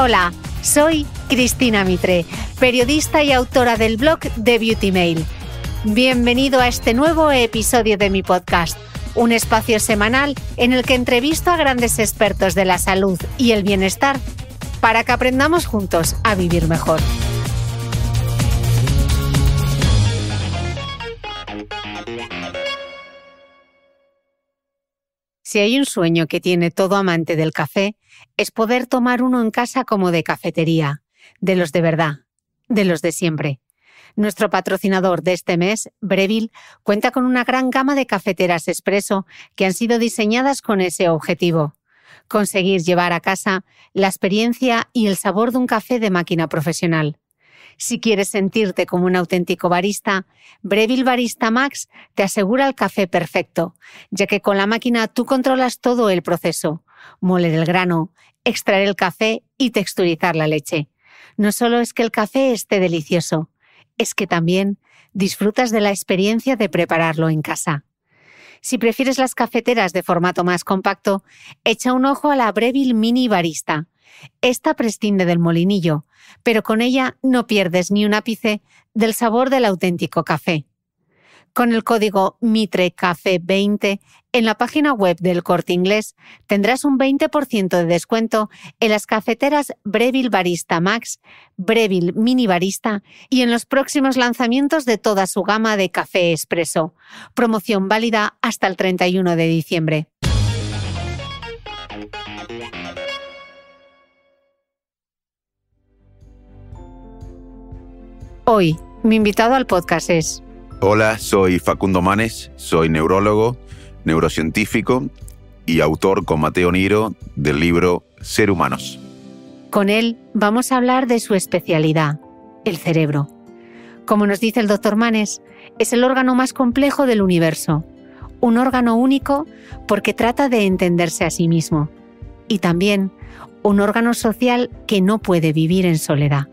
Hola, soy Cristina Mitre, periodista y autora del blog de Beauty Mail. Bienvenido a este nuevo episodio de mi podcast, un espacio semanal en el que entrevisto a grandes expertos de la salud y el bienestar para que aprendamos juntos a vivir mejor. Si hay un sueño que tiene todo amante del café, es poder tomar uno en casa como de cafetería, de los de verdad, de los de siempre. Nuestro patrocinador de este mes, Breville, cuenta con una gran gama de cafeteras expreso que han sido diseñadas con ese objetivo, conseguir llevar a casa la experiencia y el sabor de un café de máquina profesional. Si quieres sentirte como un auténtico barista, Breville Barista Max te asegura el café perfecto, ya que con la máquina tú controlas todo el proceso, moler el grano, extraer el café y texturizar la leche. No solo es que el café esté delicioso, es que también disfrutas de la experiencia de prepararlo en casa. Si prefieres las cafeteras de formato más compacto, echa un ojo a la Breville Mini Barista. Esta prescinde del molinillo pero con ella no pierdes ni un ápice del sabor del auténtico café. Con el código MITRECAFE20 en la página web del Corte Inglés tendrás un 20% de descuento en las cafeteras Breville Barista Max, Breville Mini Barista y en los próximos lanzamientos de toda su gama de café expreso. Promoción válida hasta el 31 de diciembre. Hoy, mi invitado al podcast es... Hola, soy Facundo Manes, soy neurólogo, neurocientífico y autor con Mateo Niro del libro Ser Humanos. Con él vamos a hablar de su especialidad, el cerebro. Como nos dice el doctor Manes, es el órgano más complejo del universo, un órgano único porque trata de entenderse a sí mismo y también un órgano social que no puede vivir en soledad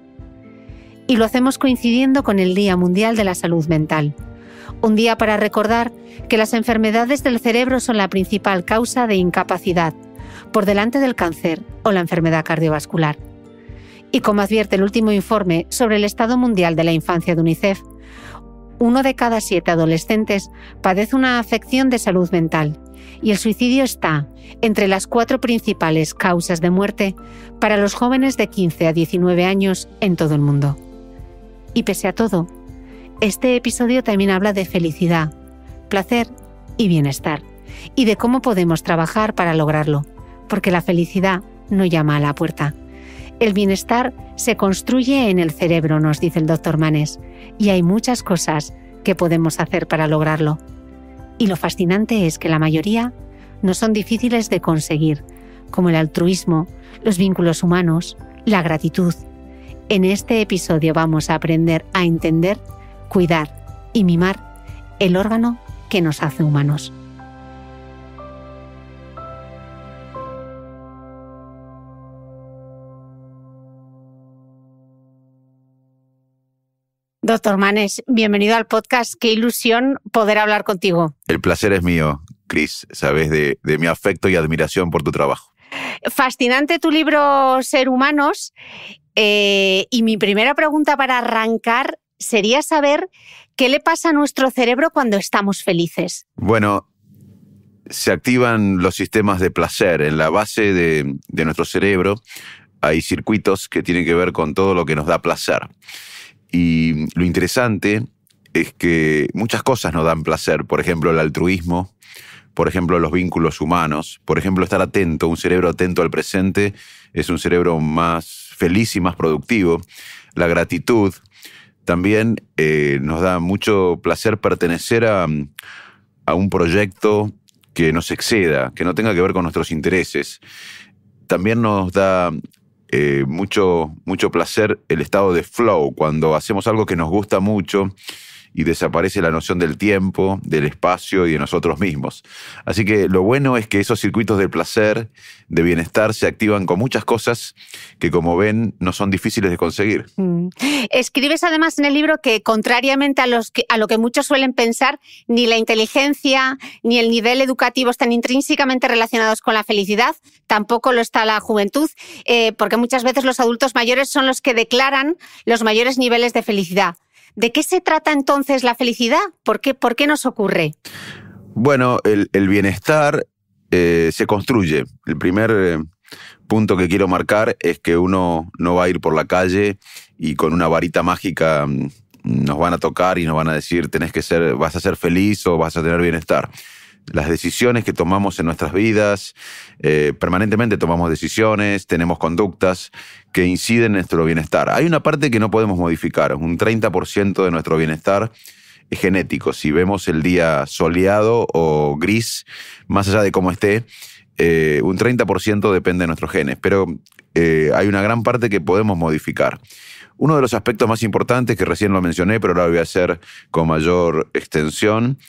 y lo hacemos coincidiendo con el Día Mundial de la Salud Mental. Un día para recordar que las enfermedades del cerebro son la principal causa de incapacidad, por delante del cáncer o la enfermedad cardiovascular. Y como advierte el último informe sobre el estado mundial de la infancia de UNICEF, uno de cada siete adolescentes padece una afección de salud mental y el suicidio está entre las cuatro principales causas de muerte para los jóvenes de 15 a 19 años en todo el mundo. Y pese a todo, este episodio también habla de felicidad, placer y bienestar, y de cómo podemos trabajar para lograrlo, porque la felicidad no llama a la puerta. El bienestar se construye en el cerebro, nos dice el doctor Manes, y hay muchas cosas que podemos hacer para lograrlo. Y lo fascinante es que la mayoría no son difíciles de conseguir, como el altruismo, los vínculos humanos, la gratitud, en este episodio vamos a aprender a entender, cuidar y mimar el órgano que nos hace humanos. Doctor Manes, bienvenido al podcast. Qué ilusión poder hablar contigo. El placer es mío, Cris. Sabes de, de, mi afecto y admiración por tu trabajo. Fascinante tu libro Ser Humanos eh, y mi primera pregunta para arrancar sería saber qué le pasa a nuestro cerebro cuando estamos felices. Bueno, se activan los sistemas de placer. En la base de nuestro cerebro hay circuitos que tienen que ver con todo lo que nos da placer. Y lo interesante es que muchas cosas nos dan placer, por ejemplo el altruismo, por ejemplo los vínculos humanos, por ejemplo estar atento, un cerebro atento al presente es un cerebro más feliz y más productivo. La gratitud. También eh, nos da mucho placer pertenecer a, un proyecto que nos exceda, que no tenga que ver con nuestros intereses. También nos da eh, mucho, mucho placer el estado de flow, cuando hacemos algo que nos gusta mucho y desaparece la noción del tiempo, del espacio y de nosotros mismos. Así que lo bueno es que esos circuitos del placer, de bienestar, se activan con muchas cosas que como ven no son difíciles de conseguir. Mm. Escribes además en el libro que contrariamente a, los a lo que muchos suelen pensar, ni la inteligencia ni el nivel educativo están intrínsecamente relacionados con la felicidad, tampoco lo está la juventud, eh, porque muchas veces los adultos mayores son los que declaran los mayores niveles de felicidad. ¿De qué se trata entonces la felicidad? ¿Por qué, por qué nos ocurre? Bueno, el, bienestar eh, se construye. El primer eh, punto que quiero marcar es que uno no va a ir por la calle y con una varita mágica mm, nos van a tocar y nos van a decir tenés que ser, vas a ser feliz o vas a tener bienestar. Las decisiones que tomamos en nuestras vidas, eh, permanentemente tomamos decisiones, tenemos conductas que incide en nuestro bienestar. Hay una parte que no podemos modificar, un 30% de nuestro bienestar es genético. Si vemos el día soleado o gris, más allá de cómo esté, eh, un 30% depende de nuestros genes, pero eh, hay una gran parte que podemos modificar. Uno de los aspectos más importantes, que recién lo mencioné, pero ahora voy a hacer con mayor extensión,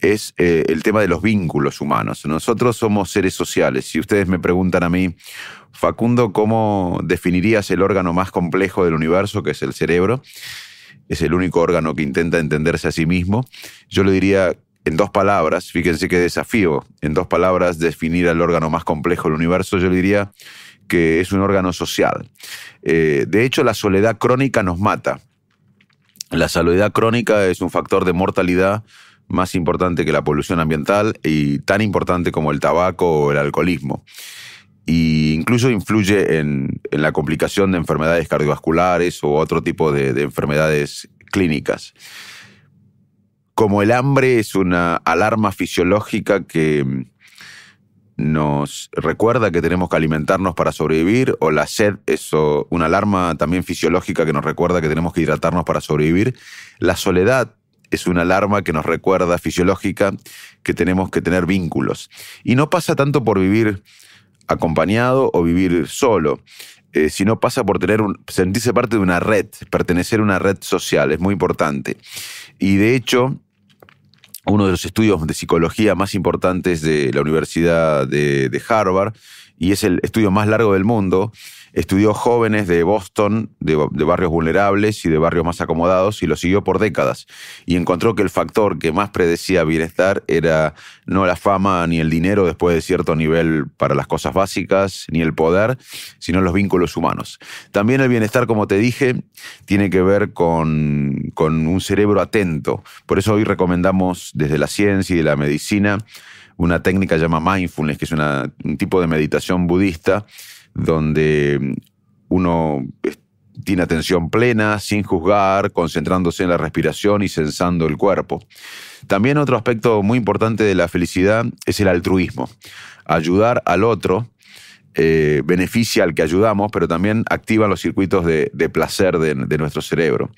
es eh, el tema de los vínculos humanos. Nosotros somos seres sociales. Si ustedes me preguntan a mí, Facundo, ¿cómo definirías el órgano más complejo del universo, que es el cerebro? Es el único órgano que intenta entenderse a sí mismo. Yo le diría en dos palabras, fíjense qué desafío, en dos palabras definir al órgano más complejo del universo, yo le diría que es un órgano social. Eh, de hecho, la soledad crónica nos mata. La soledad crónica es un factor de mortalidad más importante que la polución ambiental y tan importante como el tabaco o el alcoholismo e incluso influye en, la complicación de enfermedades cardiovasculares o otro tipo de, de enfermedades clínicas. Como el hambre es una alarma fisiológica que nos recuerda que tenemos que alimentarnos para sobrevivir, o la sed es una alarma también fisiológica que nos recuerda que tenemos que hidratarnos para sobrevivir, la soledad es una alarma que nos recuerda fisiológica que tenemos que tener vínculos. Y no pasa tanto por vivir acompañado o vivir solo, eh, sino pasa por tener un, sentirse parte de una red, pertenecer a una red social, es muy importante. Y de hecho, uno de los estudios de psicología más importantes de la Universidad de Harvard, y es el estudio más largo del mundo, Estudió jóvenes de Boston, de, barrios vulnerables y de barrios más acomodados, y lo siguió por décadas. Y encontró que el factor que más predecía bienestar era no la fama ni el dinero después de cierto nivel para las cosas básicas, ni el poder, sino los vínculos humanos. También el bienestar, como te dije, tiene que ver con, un cerebro atento. Por eso hoy recomendamos desde la ciencia y de la medicina una técnica llamada mindfulness, que es un tipo de meditación budista donde uno tiene atención plena, sin juzgar, concentrándose en la respiración y sensando el cuerpo. También otro aspecto muy importante de la felicidad es el altruismo. Ayudar al otro eh, beneficia al que ayudamos, pero también activa los circuitos de, placer de, nuestro cerebro.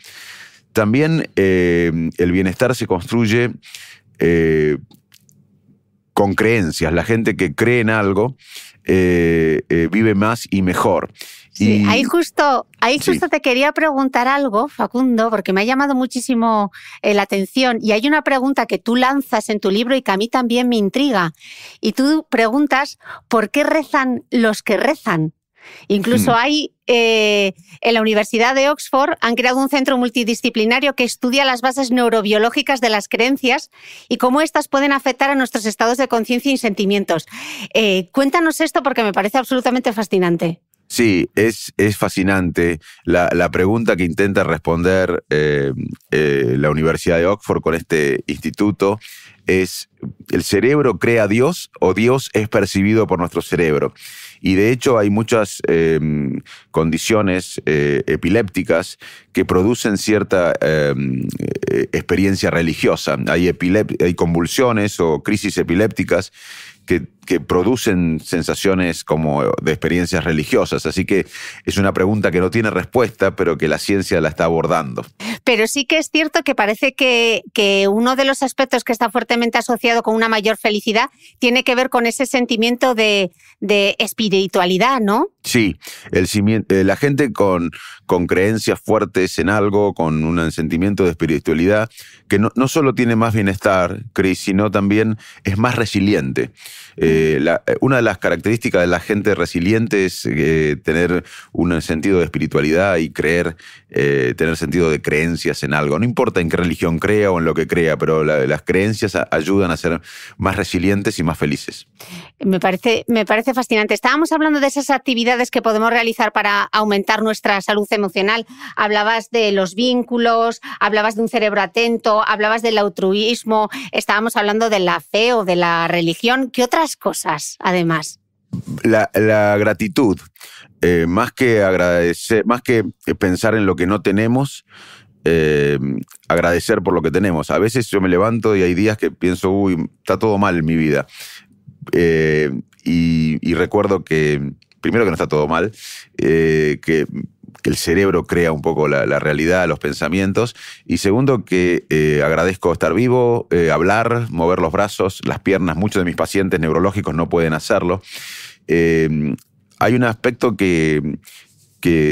También eh, el bienestar se construye eh, con creencias. La gente que cree en algo eh, eh, vive más y mejor. ahí justo, ahí te quería preguntar algo, Facundo, porque me ha llamado muchísimo eh, la atención y hay una pregunta que tú lanzas en tu libro y que a mí también me intriga. Y tú preguntas, ¿por qué rezan los que rezan? Incluso mm. hay eh, en la Universidad de Oxford han creado un centro multidisciplinario que estudia las bases neurobiológicas de las creencias y cómo éstas pueden afectar a nuestros estados de conciencia y sentimientos. Eh, cuéntanos esto porque me parece absolutamente fascinante. Sí, es, fascinante la, pregunta que intenta responder eh, la Universidad de Oxford con este instituto es ¿el cerebro crea a Dios o Dios es percibido por nuestro cerebro? Y de hecho hay muchas em, condiciones eh, epilépticas que producen cierta em, eh, experiencia religiosa. Hay, hay convulsiones o crisis epilépticas que que producen sensaciones como de experiencias religiosas. Así que es una pregunta que no tiene respuesta, pero que la ciencia la está abordando. Pero sí que es cierto que parece que, que uno de los aspectos que está fuertemente asociado con una mayor felicidad tiene que ver con ese sentimiento de, espiritualidad, ¿no? Sí, eh, la gente con, con creencias fuertes en algo, con un sentimiento de espiritualidad, que no, solo tiene más bienestar, Chris, sino también es más resiliente. Eh, eh, eh, una de las características de la gente resiliente es eh, tener un sentido de espiritualidad y creer, tener sentido de creencias en algo. No importa en qué religión crea o en lo que crea, pero las creencias ayudan a ser más resilientes y más felices. Me parece, me parece fascinante. Estábamos hablando de esas actividades que podemos realizar para aumentar nuestra salud emocional. Hablabas de los vínculos, hablabas de un cerebro atento, hablabas del altruismo, estábamos hablando de la fe o de la religión. ¿Qué otras cosas, además. La, gratitud, eh, más que agradecer, más que pensar en lo que no tenemos, eh, agradecer por lo que tenemos. A veces yo me levanto y hay días que pienso, uy, está todo mal en mi vida. Eh, y, recuerdo que, primero que no está todo mal, que que el cerebro crea un poco la, realidad, los pensamientos. Y segundo, que eh, agradezco estar vivo, eh, hablar, mover los brazos, las piernas. Muchos de mis pacientes neurológicos no pueden hacerlo. Em, hay un aspecto que,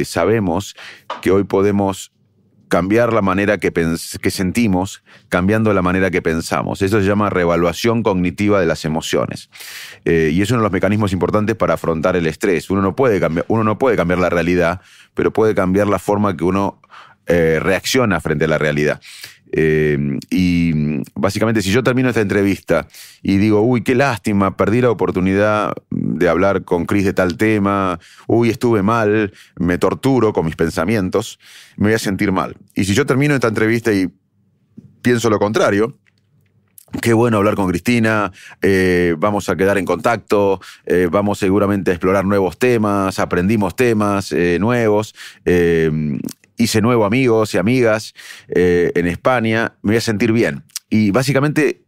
sabemos que hoy podemos cambiar la manera que, sentimos, cambiando la manera que pensamos. Eso se llama reevaluación cognitiva de las emociones. Eh, y es uno de los mecanismos importantes para afrontar el estrés. Uno no, puede uno no puede cambiar la realidad, pero puede cambiar la forma que uno eh, reacciona frente a la realidad. Eh, y básicamente, si yo termino esta entrevista y digo, uy, qué lástima, perdí la oportunidad de hablar con Chris de tal tema, uy, estuve mal, me torturo con mis pensamientos, me voy a sentir mal. Y si yo termino esta entrevista y pienso lo contrario, Qué bueno hablar con Cristina, eh, vamos a quedar en contacto, eh, vamos seguramente a explorar nuevos temas, aprendimos temas eh, nuevos, em, hice nuevos amigos y amigas en España, me voy a sentir bien. Y básicamente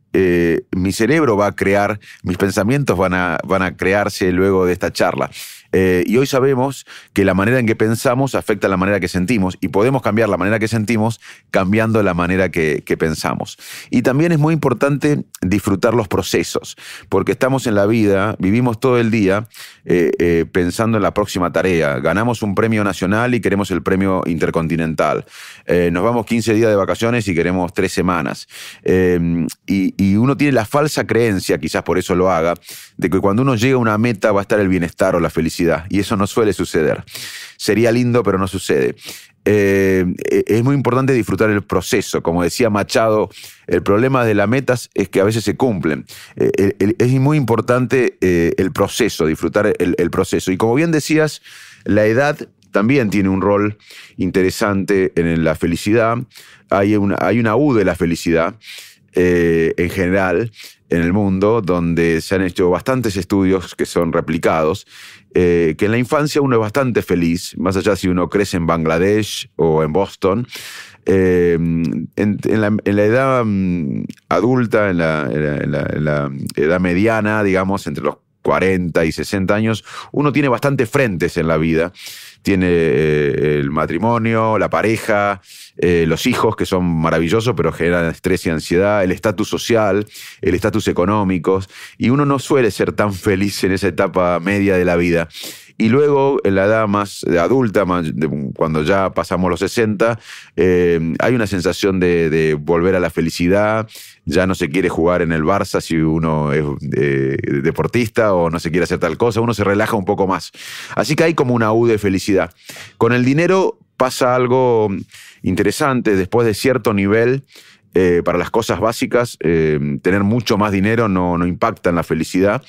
mi cerebro va a crear, mis pensamientos van a, van a crearse luego de esta charla. Eh, y hoy sabemos que la manera en que pensamos afecta la manera que sentimos y podemos cambiar la manera que sentimos cambiando la manera que, pensamos. Y también es muy importante disfrutar los procesos, porque estamos en la vida, vivimos todo el día eh, eh, pensando en la próxima tarea. Ganamos un premio nacional y queremos el premio intercontinental. nos vamos 15 días de vacaciones y queremos tres semanas. Em, y uno tiene la falsa creencia, quizás por eso lo haga, de que cuando uno llega a una meta va a estar el bienestar o la felicidad y eso no suele suceder. Sería lindo, pero no sucede. Eh, e-, es muy importante disfrutar el proceso. Como decía Machado, el problema de las metas es que a veces se cumplen. Eh, es muy importante eh, el proceso, disfrutar el, el, proceso. Y como bien decías, la edad también tiene un rol interesante en la felicidad. Hay una, hay una U de la felicidad eh, en general en el mundo, donde se han hecho bastantes estudios que son replicados, eh, que en la infancia uno es bastante feliz, más allá si uno crece en Bangladesh o en Boston. Eh, en, la, edad mm, adulta, en la, la edad mediana, digamos, entre los 40 y 60 años, uno tiene bastantes frentes en la vida tiene eh, el matrimonio, la pareja, eh, los hijos, que son maravillosos, pero generan estrés y ansiedad, el estatus social, el estatus económico, y uno no suele ser tan feliz en esa etapa media de la vida. Y luego, en la edad más adulta, cuando ya pasamos los 60, eh, hay una sensación de, volver a la felicidad, ya no se quiere jugar en el Barça si uno es eh, deportista o no se quiere hacer tal cosa, uno se relaja un poco más. Así que hay como una U de felicidad. Con el dinero pasa algo interesante, después de cierto nivel eh, para las cosas básicas, eh, tener mucho más dinero no, impacta en la felicidad,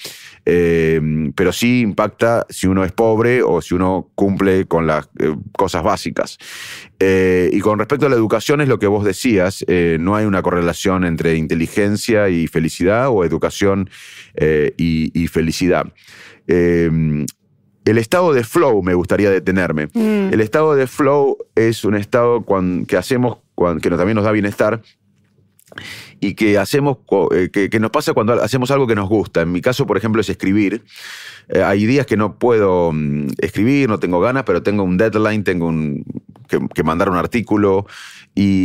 eh, pero sí impacta si uno es pobre o si uno cumple con las cosas básicas. y con respecto a la educación es lo que vos decías, no hay una correlación entre inteligencia y felicidad o educación y, felicidad. Em, el estado de flow me gustaría detenerme. Mm. El estado de flow es un estado que hacemos, que también nos da bienestar, y que hacemos eh, que, nos pasa cuando hacemos algo que nos gusta. En mi caso, por ejemplo, es escribir. Eh, hay días que no puedo mm, escribir, no tengo ganas, pero tengo un deadline, tengo que, mandar un artículo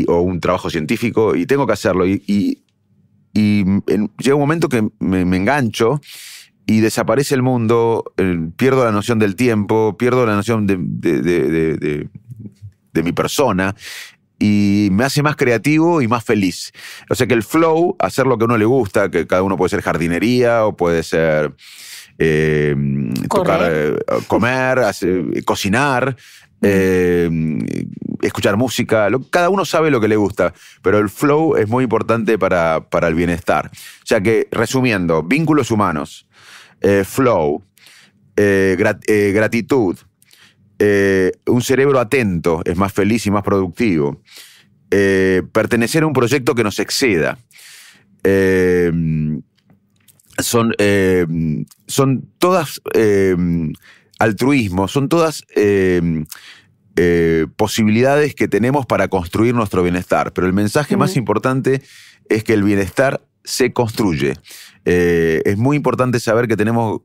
o un trabajo científico y tengo que hacerlo. Y, llega un momento que me, engancho y desaparece el mundo, eh, pierdo la noción del tiempo, pierdo la noción de mi persona y me hace más creativo y más feliz. O sea que el flow, hacer lo que uno le gusta, que cada uno puede ser jardinería o puede ser eh, eh, comer, eh, cocinar, mm. escuchar música, cada uno sabe lo que le gusta, pero el flow es muy importante para, el bienestar. O sea que, resumiendo, vínculos humanos, flow, gratitud, eh, un cerebro atento es más feliz y más productivo. Eh, pertenecer a un proyecto que nos exceda. Eh, son, son todas altruismo, son todas posibilidades que tenemos para construir nuestro bienestar. Pero el mensaje más importante es que el bienestar se construye. es muy importante saber que tenemos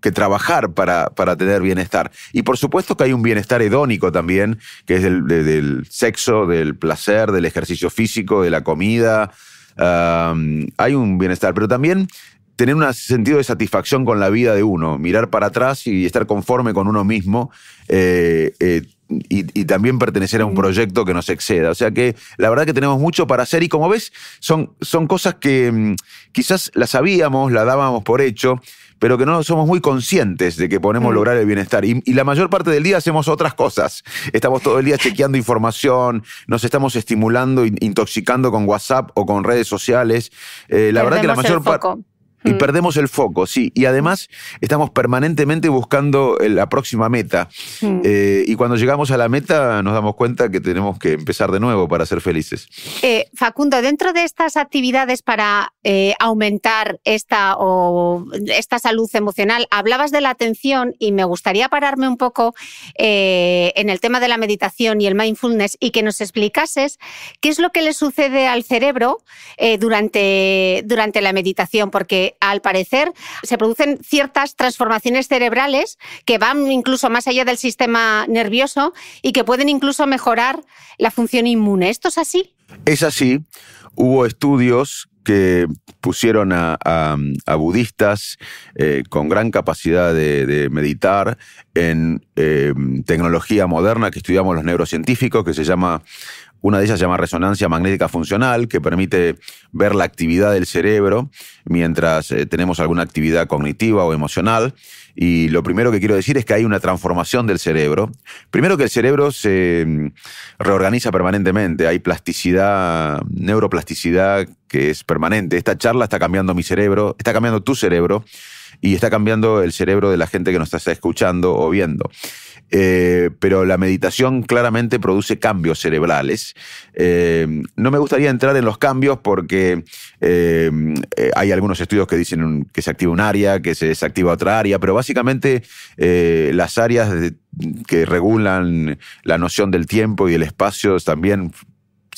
que trabajar para, para, tener bienestar. Y por supuesto que hay un bienestar hedónico también, que es del, sexo, del placer, del ejercicio físico, de la comida. hay un bienestar, pero también tener un sentido de satisfacción con la vida de uno, mirar para atrás y estar conforme con uno mismo. Eh, eh, y, también pertenecer a un proyecto que nos exceda. O sea que la verdad que tenemos mucho para hacer y como ves, son, son cosas que mm, quizás las sabíamos, la dábamos por hecho, pero que no somos muy conscientes de que podemos mm. lograr el bienestar. Y, la mayor parte del día hacemos otras cosas. Estamos todo el día chequeando información, nos estamos estimulando, intoxicando con WhatsApp o con redes sociales. Eh, la verdad que la mayor parte y hmm. perdemos el foco, sí. Y además estamos permanentemente buscando eh, la próxima meta. Hmm. Eh, y cuando llegamos a la meta nos damos cuenta que tenemos que empezar de nuevo para ser felices. Eh, Facundo, dentro de estas actividades para aumentar esta, o, esta salud emocional, hablabas de la atención y me gustaría pararme un poco en el tema de la meditación y el mindfulness y que nos explicases qué es lo que le sucede al cerebro durante, durante la meditación. Porque al parecer se producen ciertas transformaciones cerebrales que van incluso más allá del sistema nervioso y que pueden incluso mejorar la función inmune. ¿Esto es así? Es así. Hubo estudios que pusieron a, budistas eh, con gran capacidad de, meditar en eh, tecnología moderna que estudiamos los neurocientíficos, que se llama una de ellas se llama resonancia magnética funcional, que permite ver la actividad del cerebro mientras eh, tenemos alguna actividad cognitiva o emocional. Y lo primero que quiero decir es que hay una transformación del cerebro. Primero que el cerebro se mm, reorganiza permanentemente, hay plasticidad, neuroplasticidad que es permanente. Esta charla está cambiando mi cerebro, está cambiando tu cerebro y está cambiando el cerebro de la gente que nos está escuchando o viendo. Eh, pero la meditación claramente produce cambios cerebrales. Eh, no me gustaría entrar en los cambios porque eh, hay algunos estudios que dicen que se activa un área, que se desactiva otra área, pero básicamente las áreas que regulan la noción del tiempo y el espacio también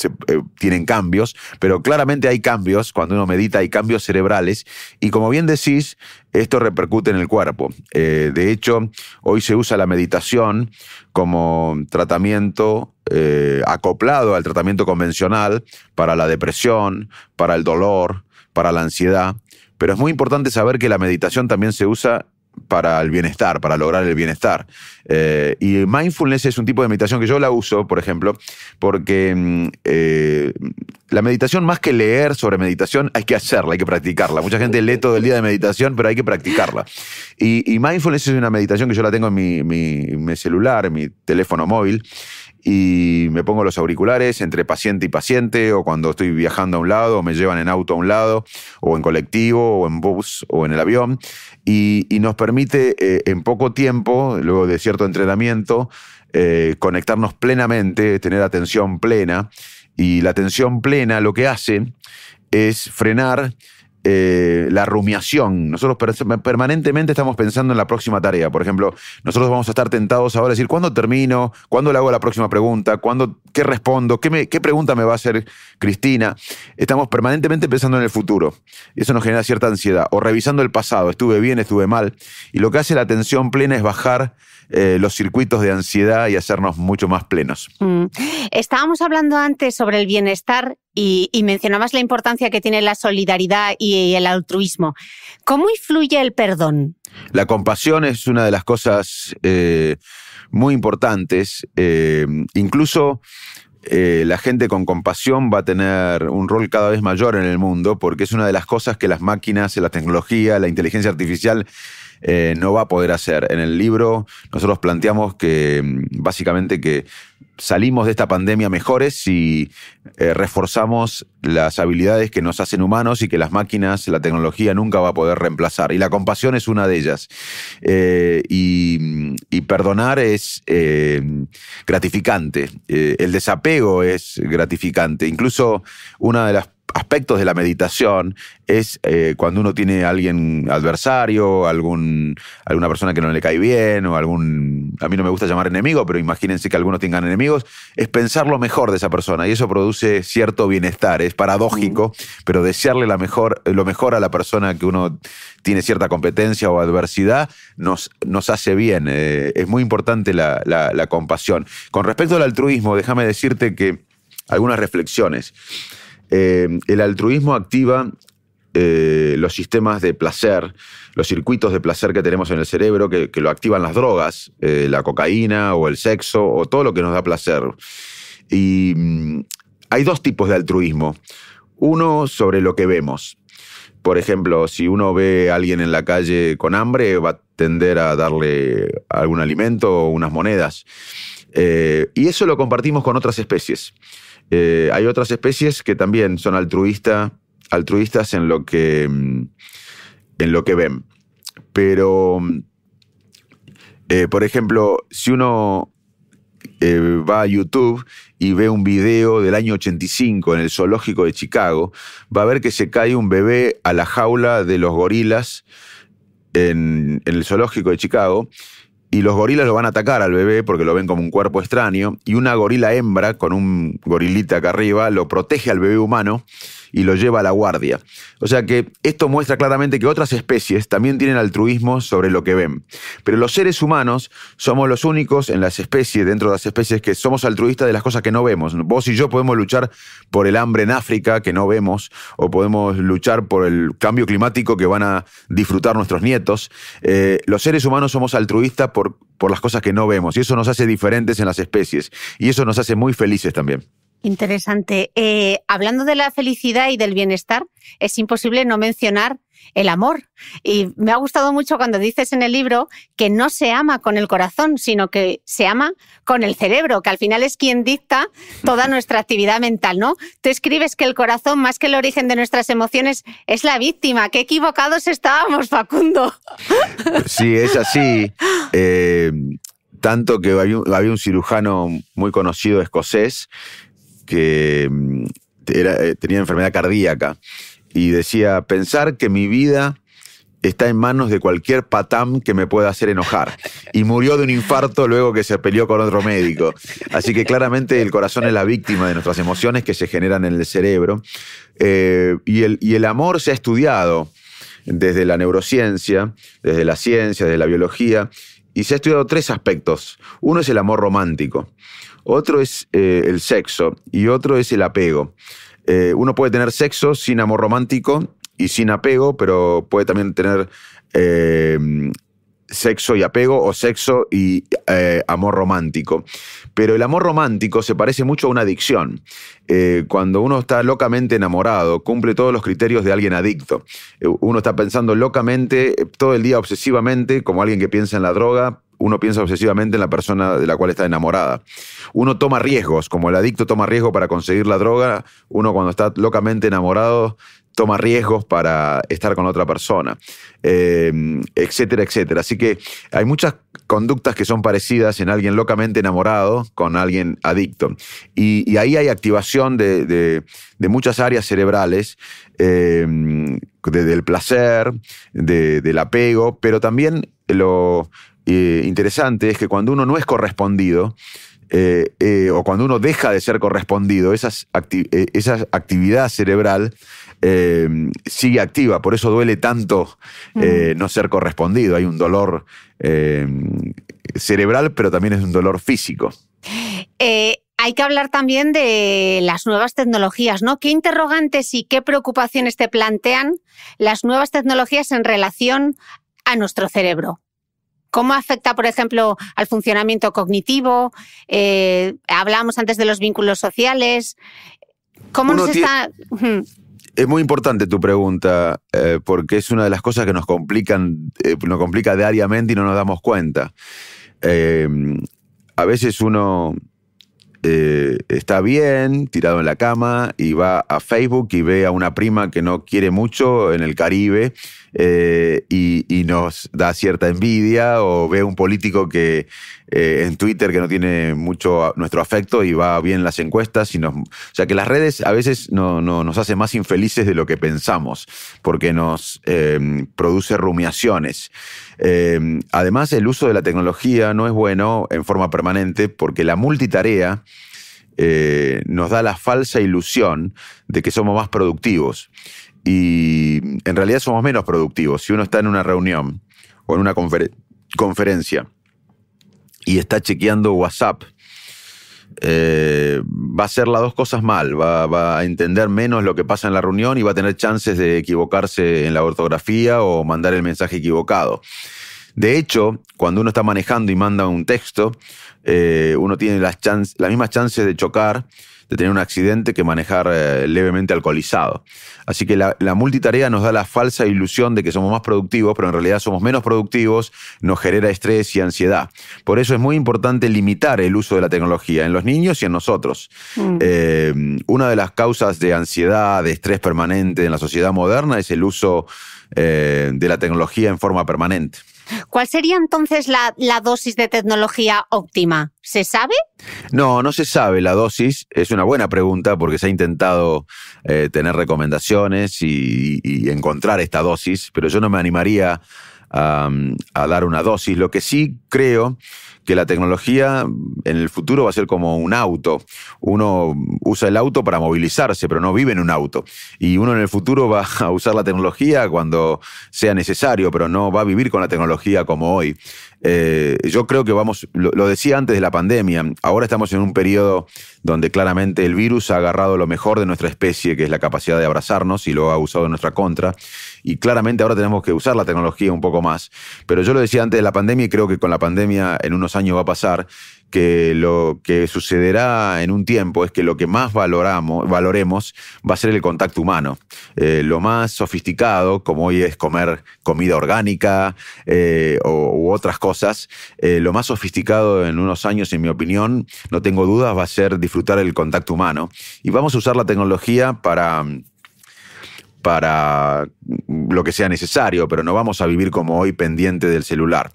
eh, tienen cambios, pero claramente hay cambios, cuando uno medita hay cambios cerebrales y como bien decís, esto repercute en el cuerpo. Eh, de hecho, hoy se usa la meditación como tratamiento eh, acoplado al tratamiento convencional para la depresión, para el dolor, para la ansiedad, pero es muy importante saber que la meditación también se usa para el bienestar, para lograr el bienestar. Eh, y mindfulness es un tipo de meditación que yo la uso, por ejemplo, porque mm, eh, la meditación, más que leer sobre meditación, hay que hacerla, hay que practicarla. Mucha gente lee todo el día de meditación, pero hay que practicarla. Y, mindfulness es una meditación que yo la tengo en mi, mi celular, en mi teléfono móvil y me pongo los auriculares entre paciente y paciente, o cuando estoy viajando a un lado, o me llevan en auto a un lado, o en colectivo, o en bus, o en el avión, y, nos permite eh, en poco tiempo, luego de cierto entrenamiento, eh, conectarnos plenamente, tener atención plena, y la atención plena lo que hace es frenar eh, la rumiación. Nosotros permanentemente estamos pensando en la próxima tarea. Por ejemplo, nosotros vamos a estar tentados ahora a decir, ¿cuándo termino? ¿Cuándo le hago la próxima pregunta? ¿Cuándo, ¿Qué respondo? ¿Qué, ¿Qué pregunta me va a hacer Cristina? Estamos permanentemente pensando en el futuro. eso nos genera cierta ansiedad. O revisando el pasado, estuve bien, estuve mal. Y lo que hace la atención plena es bajar eh, los circuitos de ansiedad y hacernos mucho más plenos. Mm. Estábamos hablando antes sobre el bienestar y, mencionabas la importancia que tiene la solidaridad y, el altruismo. ¿Cómo influye el perdón? La compasión es una de las cosas eh, muy importantes. Eh, incluso la gente con compasión va a tener un rol cada vez mayor en el mundo porque es una de las cosas que las máquinas, la tecnología, la inteligencia artificial eh, no va a poder hacer. En el libro nosotros planteamos que mm, básicamente que salimos de esta pandemia mejores si eh, reforzamos las habilidades que nos hacen humanos y que las máquinas, la tecnología nunca va a poder reemplazar. Y la compasión es una de ellas. Eh, mm, y, perdonar es gratificante. el desapego es gratificante. Incluso una de las aspectos de la meditación es eh, cuando uno tiene a alguien adversario, algún, alguna persona que no le cae bien o algún, a mí no me gusta llamar enemigo, pero imagínense que algunos tengan enemigos, es pensar lo mejor de esa persona y eso produce cierto bienestar, es paradójico, pero desearle la mejor, lo mejor a la persona que uno tiene cierta competencia o adversidad nos, nos hace bien, eh, es muy importante la compasión. Con respecto al altruismo, déjame decirte que algunas reflexiones. Eh, el altruismo activa eh, los sistemas de placer, los circuitos de placer que tenemos en el cerebro, que, lo activan las drogas, eh, la cocaína o el sexo o todo lo que nos da placer. Y mm, hay dos tipos de altruismo. Uno sobre lo que vemos. Por ejemplo, si uno ve a alguien en la calle con hambre, va a tender a darle algún alimento o unas monedas. y eso lo compartimos con otras especies. Eh, hay otras especies que también son altruistas en lo, que, mm, en lo que ven. Pero, mm, eh, por ejemplo, si uno eh, va a YouTube y ve un video del año 85 en el zoológico de Chicago, va a ver que se cae un bebé a la jaula de los gorilas en el zoológico de Chicago y los gorilas lo van a atacar al bebé porque lo ven como un cuerpo extraño, y una gorila hembra con un gorilita acá arriba lo protege al bebé humano y lo lleva a la guardia. O sea que esto muestra claramente que otras especies también tienen altruismo sobre lo que ven. Pero los seres humanos somos los únicos en las especies, dentro de las especies, que somos altruistas de las cosas que no vemos. Vos y yo podemos luchar por el hambre en África que no vemos, o podemos luchar por el cambio climático que van a disfrutar nuestros nietos. Eh, los seres humanos somos altruistas por, por las cosas que no vemos y eso nos hace diferentes en las especies y eso nos hace muy felices también. Interesante. Eh, hablando de la felicidad y del bienestar, es imposible no mencionar el amor. Y me ha gustado mucho cuando dices en el libro que no se ama con el corazón, sino que se ama con el cerebro, que al final es quien dicta toda nuestra actividad mental, ¿no? Tú escribes que el corazón, más que el origen de nuestras emociones, es la víctima. Qué equivocados estábamos, Facundo. Sí, es así. Eh, tanto que había había un cirujano muy conocido escocés que mm, eh, tenía enfermedad cardíaca y decía, pensar que mi vida está en manos de cualquier patán que me pueda hacer enojar. Y murió de un infarto luego que se peleó con otro médico. Así que claramente el corazón es la víctima de nuestras emociones que se generan en el cerebro. Eh, y, el, y, el, amor se ha estudiado desde la neurociencia, desde la ciencia, desde la biología, y se ha estudiado tres aspectos. Uno es el amor romántico. Otro es eh, el sexo y otro es el apego. Eh, uno puede tener sexo sin amor romántico y sin apego, pero puede también tener eh, sexo y apego o sexo y amor romántico. Pero el amor romántico se parece mucho a una adicción. cuando uno está locamente enamorado, cumple todos los criterios de alguien adicto. Uno está pensando locamente, todo el día obsesivamente, como alguien que piensa en la droga, uno piensa obsesivamente en la persona de la cual está enamorada. Uno toma riesgos, como el adicto toma riesgo para conseguir la droga, uno cuando está locamente enamorado toma riesgos para estar con otra persona, eh, etcétera, etcétera. Así que hay muchas conductas que son parecidas en alguien locamente enamorado con alguien adicto. Y, ahí hay activación de, muchas áreas cerebrales, eh, del placer, del apego, pero también lo, eh, interesante es que cuando uno no es correspondido, eh, eh, o cuando uno deja de ser correspondido, esas esa actividad cerebral sigue activa, por eso duele tanto mm. no ser correspondido, hay un dolor cerebral, pero también es un dolor físico. Hay que hablar también de las nuevas tecnologías, ¿no? ¿Qué interrogantes y qué preocupaciones te plantean las nuevas tecnologías en relación a nuestro cerebro? ¿Cómo afecta, por ejemplo, al funcionamiento cognitivo? Eh, hablábamos antes de los vínculos sociales. ¿Cómo nos está...? Es muy importante tu pregunta, eh, porque es una de las cosas que nos complican, eh, complica diariamente y no nos damos cuenta. Em, a veces uno eh, está bien, tirado en la cama, y va a Facebook y ve a una prima que no quiere mucho en el Caribe eh, y, nos da cierta envidia o ve un político que eh, en Twitter que no tiene mucho nuestro afecto y va bien las encuestas y nos, o sea que las redes a veces nos hacen más infelices de lo que pensamos porque nos em, produce rumiaciones. Em, además el uso de la tecnología no es bueno en forma permanente porque la multitarea eh, nos da la falsa ilusión de que somos más productivos y en realidad somos menos productivos. Si uno está en una reunión o en una conferencia y está chequeando WhatsApp, eh, va a hacer las dos cosas mal, va, a entender menos lo que pasa en la reunión y va a tener chances de equivocarse en la ortografía o mandar el mensaje equivocado. De hecho, cuando uno está manejando y manda un texto, eh, uno tiene las, las mismas chances de chocar de tener un accidente que manejar eh, levemente alcoholizado. Así que la, multitarea nos da la falsa ilusión de que somos más productivos, pero en realidad somos menos productivos, nos genera estrés y ansiedad. Por eso es muy importante limitar el uso de la tecnología en los niños y en nosotros. Mm. Eh, una de las causas de ansiedad, de estrés permanente en la sociedad moderna es el uso eh, de la tecnología en forma permanente. ¿Cuál sería entonces la dosis de tecnología óptima? ¿Se sabe? No, no se sabe la dosis. Es una buena pregunta porque se ha intentado eh, tener recomendaciones y, encontrar esta dosis, pero yo no me animaría a dar una dosis. Lo que sí creo que la tecnología en el futuro va a ser como un auto. Uno usa el auto para movilizarse, pero no vive en un auto. Y uno en el futuro va a usar la tecnología cuando sea necesario, pero no va a vivir con la tecnología como hoy. Eh, yo creo que vamos, lo, lo, decía antes de la pandemia, ahora estamos en un periodo donde claramente el virus ha agarrado lo mejor de nuestra especie, que es la capacidad de abrazarnos y lo ha usado en nuestra contra y claramente ahora tenemos que usar la tecnología un poco más. Pero yo lo decía antes de la pandemia y creo que con la pandemia en unos años va a pasar que lo que sucederá en un tiempo es que lo que más valoramos, valoremos va a ser el contacto humano. Eh, lo más sofisticado, como hoy es comer comida orgánica eh, o, u otras cosas, eh, lo más sofisticado en unos años, en mi opinión, no tengo dudas, va a ser disfrutar el contacto humano. Y vamos a usar la tecnología para para lo que sea necesario, pero no vamos a vivir como hoy pendiente del celular.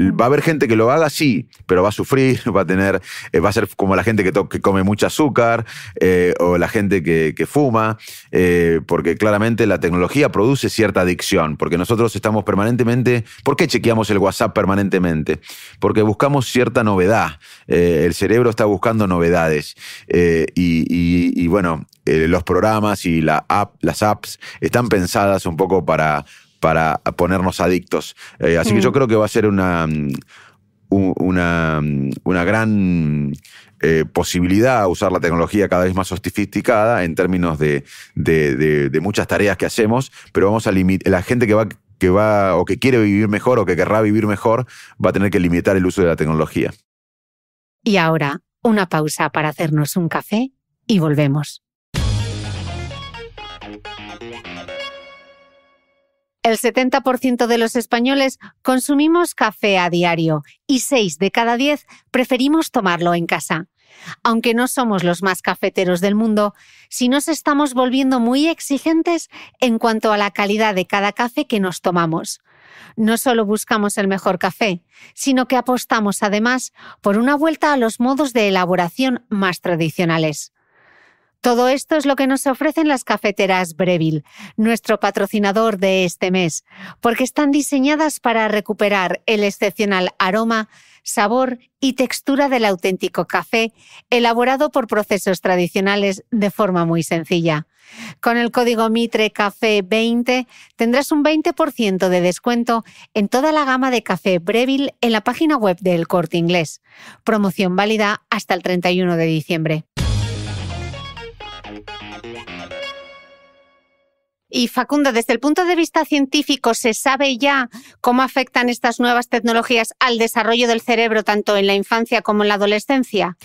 Va a haber gente que lo haga, sí, pero va a sufrir, va a tener, eh, va a ser como la gente que, come mucho azúcar eh, o la gente que, fuma, eh, porque claramente la tecnología produce cierta adicción, porque nosotros estamos permanentemente, ¿por qué chequeamos el WhatsApp permanentemente? Porque buscamos cierta novedad, el cerebro está buscando novedades y, bueno, los programas y las apps están pensadas un poco para para ponernos adictos. Eh, así que yo mm. creo que va a ser una, mm, mm, una, gran eh, posibilidad usar la tecnología cada vez más sofisticada en términos de, muchas tareas que hacemos, pero vamos a limitar, la gente que va que va o que quiere vivir mejor o que querrá vivir mejor va a tener que limitar el uso de la tecnología. Y ahora, una pausa para hacernos un café y volvemos. El 70% de los españoles consumimos café a diario y 6 de cada 10 preferimos tomarlo en casa. Aunque no somos los más cafeteros del mundo, si nos estamos volviendo muy exigentes en cuanto a la calidad de cada café que nos tomamos. No solo buscamos el mejor café, sino que apostamos además por una vuelta a los modos de elaboración más tradicionales. Todo esto es lo que nos ofrecen las cafeteras Breville, nuestro patrocinador de este mes, porque están diseñadas para recuperar el excepcional aroma, sabor y textura del auténtico café, elaborado por procesos tradicionales de forma muy sencilla. Con el código Mitre Café 20 tendrás un 20% de descuento en toda la gama de café Breville en la página web del Corte Inglés. Promoción válida hasta el 31 de diciembre. Y Facundo, desde el punto de vista científico, ¿se sabe ya cómo afectan estas nuevas tecnologías al desarrollo del cerebro tanto en la infancia como en la adolescencia?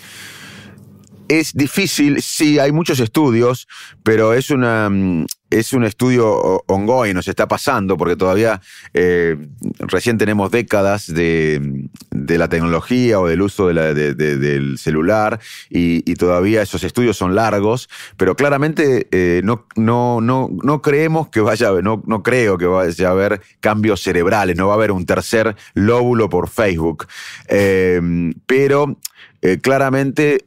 Es difícil, sí, hay muchos estudios, pero es una, mm, es un estudio ongoing, nos está pasando, porque todavía eh, recién tenemos décadas de, la tecnología o del uso del celular y, todavía esos estudios son largos, pero claramente eh, no, no, no, no, creemos que vaya, no, no creo que vaya a haber cambios cerebrales, no va a haber un tercer lóbulo por Facebook, eh, pero claramente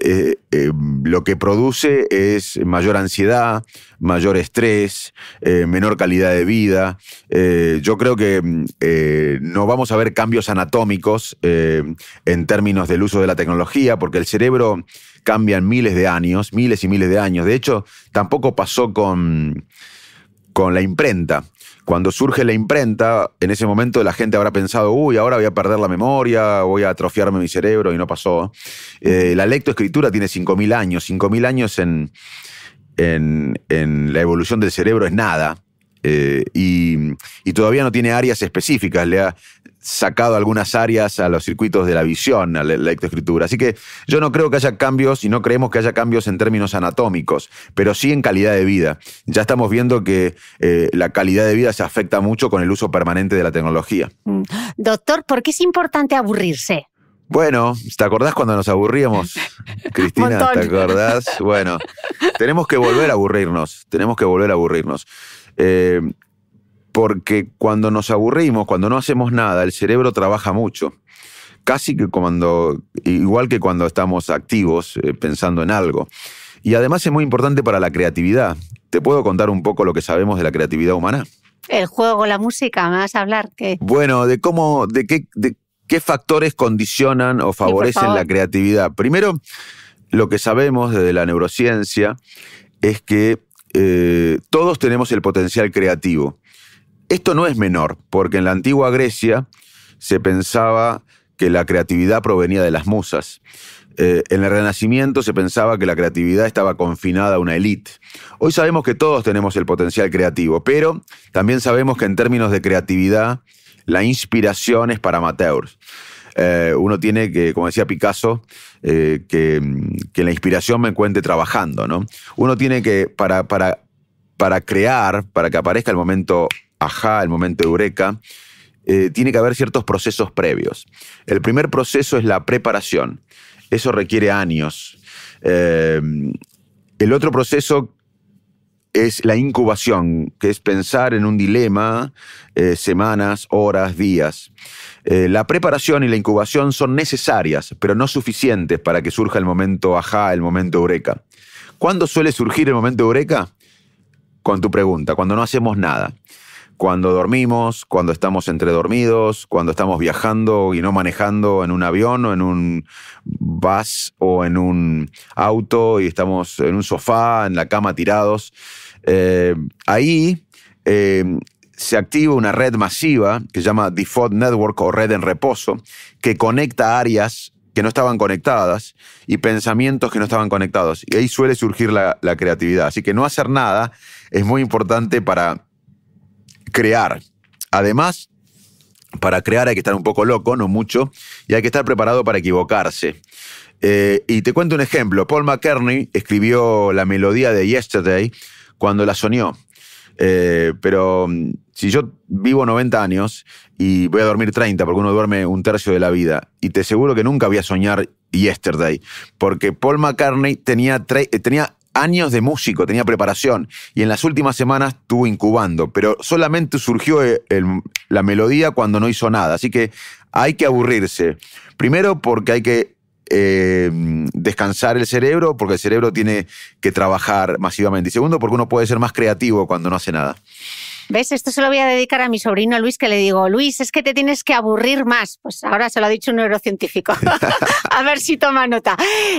eh, eh, lo que produce es mayor ansiedad, mayor estrés, eh, menor calidad de vida. yo creo que mm, no vamos a ver cambios anatómicos en términos del uso de la tecnología, porque el cerebro cambia en miles de años, miles y miles de años. De hecho, tampoco pasó con la imprenta. Cuando surge la imprenta, en ese momento la gente habrá pensado, uy, ahora voy a perder la memoria, voy a atrofiarme mi cerebro, y no pasó. Eh, la lectoescritura tiene 5.000 años. 5.000 años en, en, la evolución del cerebro es nada. Eh, y, y, todavía no tiene áreas específicas. Le ha, sacado algunas áreas a los circuitos de la visión, a la, lectoescritura. Así que yo no creo que haya cambios y no creemos que haya cambios en términos anatómicos, pero sí en calidad de vida. Ya estamos viendo que eh, la calidad de vida se afecta mucho con el uso permanente de la tecnología. Mm. Doctor, ¿por qué es importante aburrirse? Bueno, ¿te acordás cuando nos aburríamos, Cristina? ¿Te acordás? Bueno, tenemos que volver a aburrirnos, tenemos que volver a aburrirnos. Eh, porque cuando nos aburrimos, cuando no hacemos nada, el cerebro trabaja mucho. Casi que cuando, igual que cuando estamos activos eh, pensando en algo. Y además es muy importante para la creatividad. ¿Te puedo contar un poco lo que sabemos de la creatividad humana? El juego, la música, me vas a hablar. ¿Qué? Bueno, de cómo, de qué, de qué factores condicionan o favorecen la creatividad. Primero, lo que sabemos desde la neurociencia es que eh, todos tenemos el potencial creativo. Esto no es menor, porque en la antigua Grecia se pensaba que la creatividad provenía de las musas. Eh, en el Renacimiento se pensaba que la creatividad estaba confinada a una élite. Hoy sabemos que todos tenemos el potencial creativo, pero también sabemos que en términos de creatividad, la inspiración es para amateurs. Eh, uno tiene que, como decía Picasso, eh, que, la inspiración me encuentre trabajando, ¿no? Uno tiene que, para, para, para crear, para que aparezca el momento ajá, el momento eureka, eh, tiene que haber ciertos procesos previos. El primer proceso es la preparación. Eso requiere años. Eh, el otro proceso es la incubación, que es pensar en un dilema eh, semanas, horas, días. la preparación y la incubación son necesarias, pero no suficientes para que surja el momento ajá, el momento eureka. ¿Cuándo suele surgir el momento eureka? Con tu pregunta, cuando no hacemos nada cuando dormimos, cuando estamos entre dormidos, cuando estamos viajando y no manejando en un avión o en un bus o en un auto y estamos en un sofá, en la cama tirados. Eh, ahí eh, se activa una red masiva que se llama Default Network o red en reposo, que conecta áreas que no estaban conectadas y pensamientos que no estaban conectados. Y ahí suele surgir la creatividad. Así que no hacer nada es muy importante para crear. Además, para crear hay que estar un poco loco, no mucho, y hay que estar preparado para equivocarse. Eh, y te cuento un ejemplo. Paul McCartney escribió la melodía de Yesterday cuando la soñó. Eh, pero mm, si yo vivo 90 años y voy a dormir 30, porque uno duerme un tercio de la vida, y te aseguro que nunca voy a soñar Yesterday, porque Paul McCartney tenía, eh, tenía años de músico, tenía preparación y en las últimas semanas estuvo incubando, pero solamente surgió eh, la melodía cuando no hizo nada, así que hay que aburrirse. Primero porque hay que eh, descansar el cerebro, porque el cerebro tiene que trabajar masivamente. Y segundo porque uno puede ser más creativo cuando no hace nada. ¿Ves? Esto se lo voy a dedicar a mi sobrino Luis, que le digo, Luis, es que te tienes que aburrir más. Pues ahora se lo ha dicho un neurocientífico. a ver si toma nota.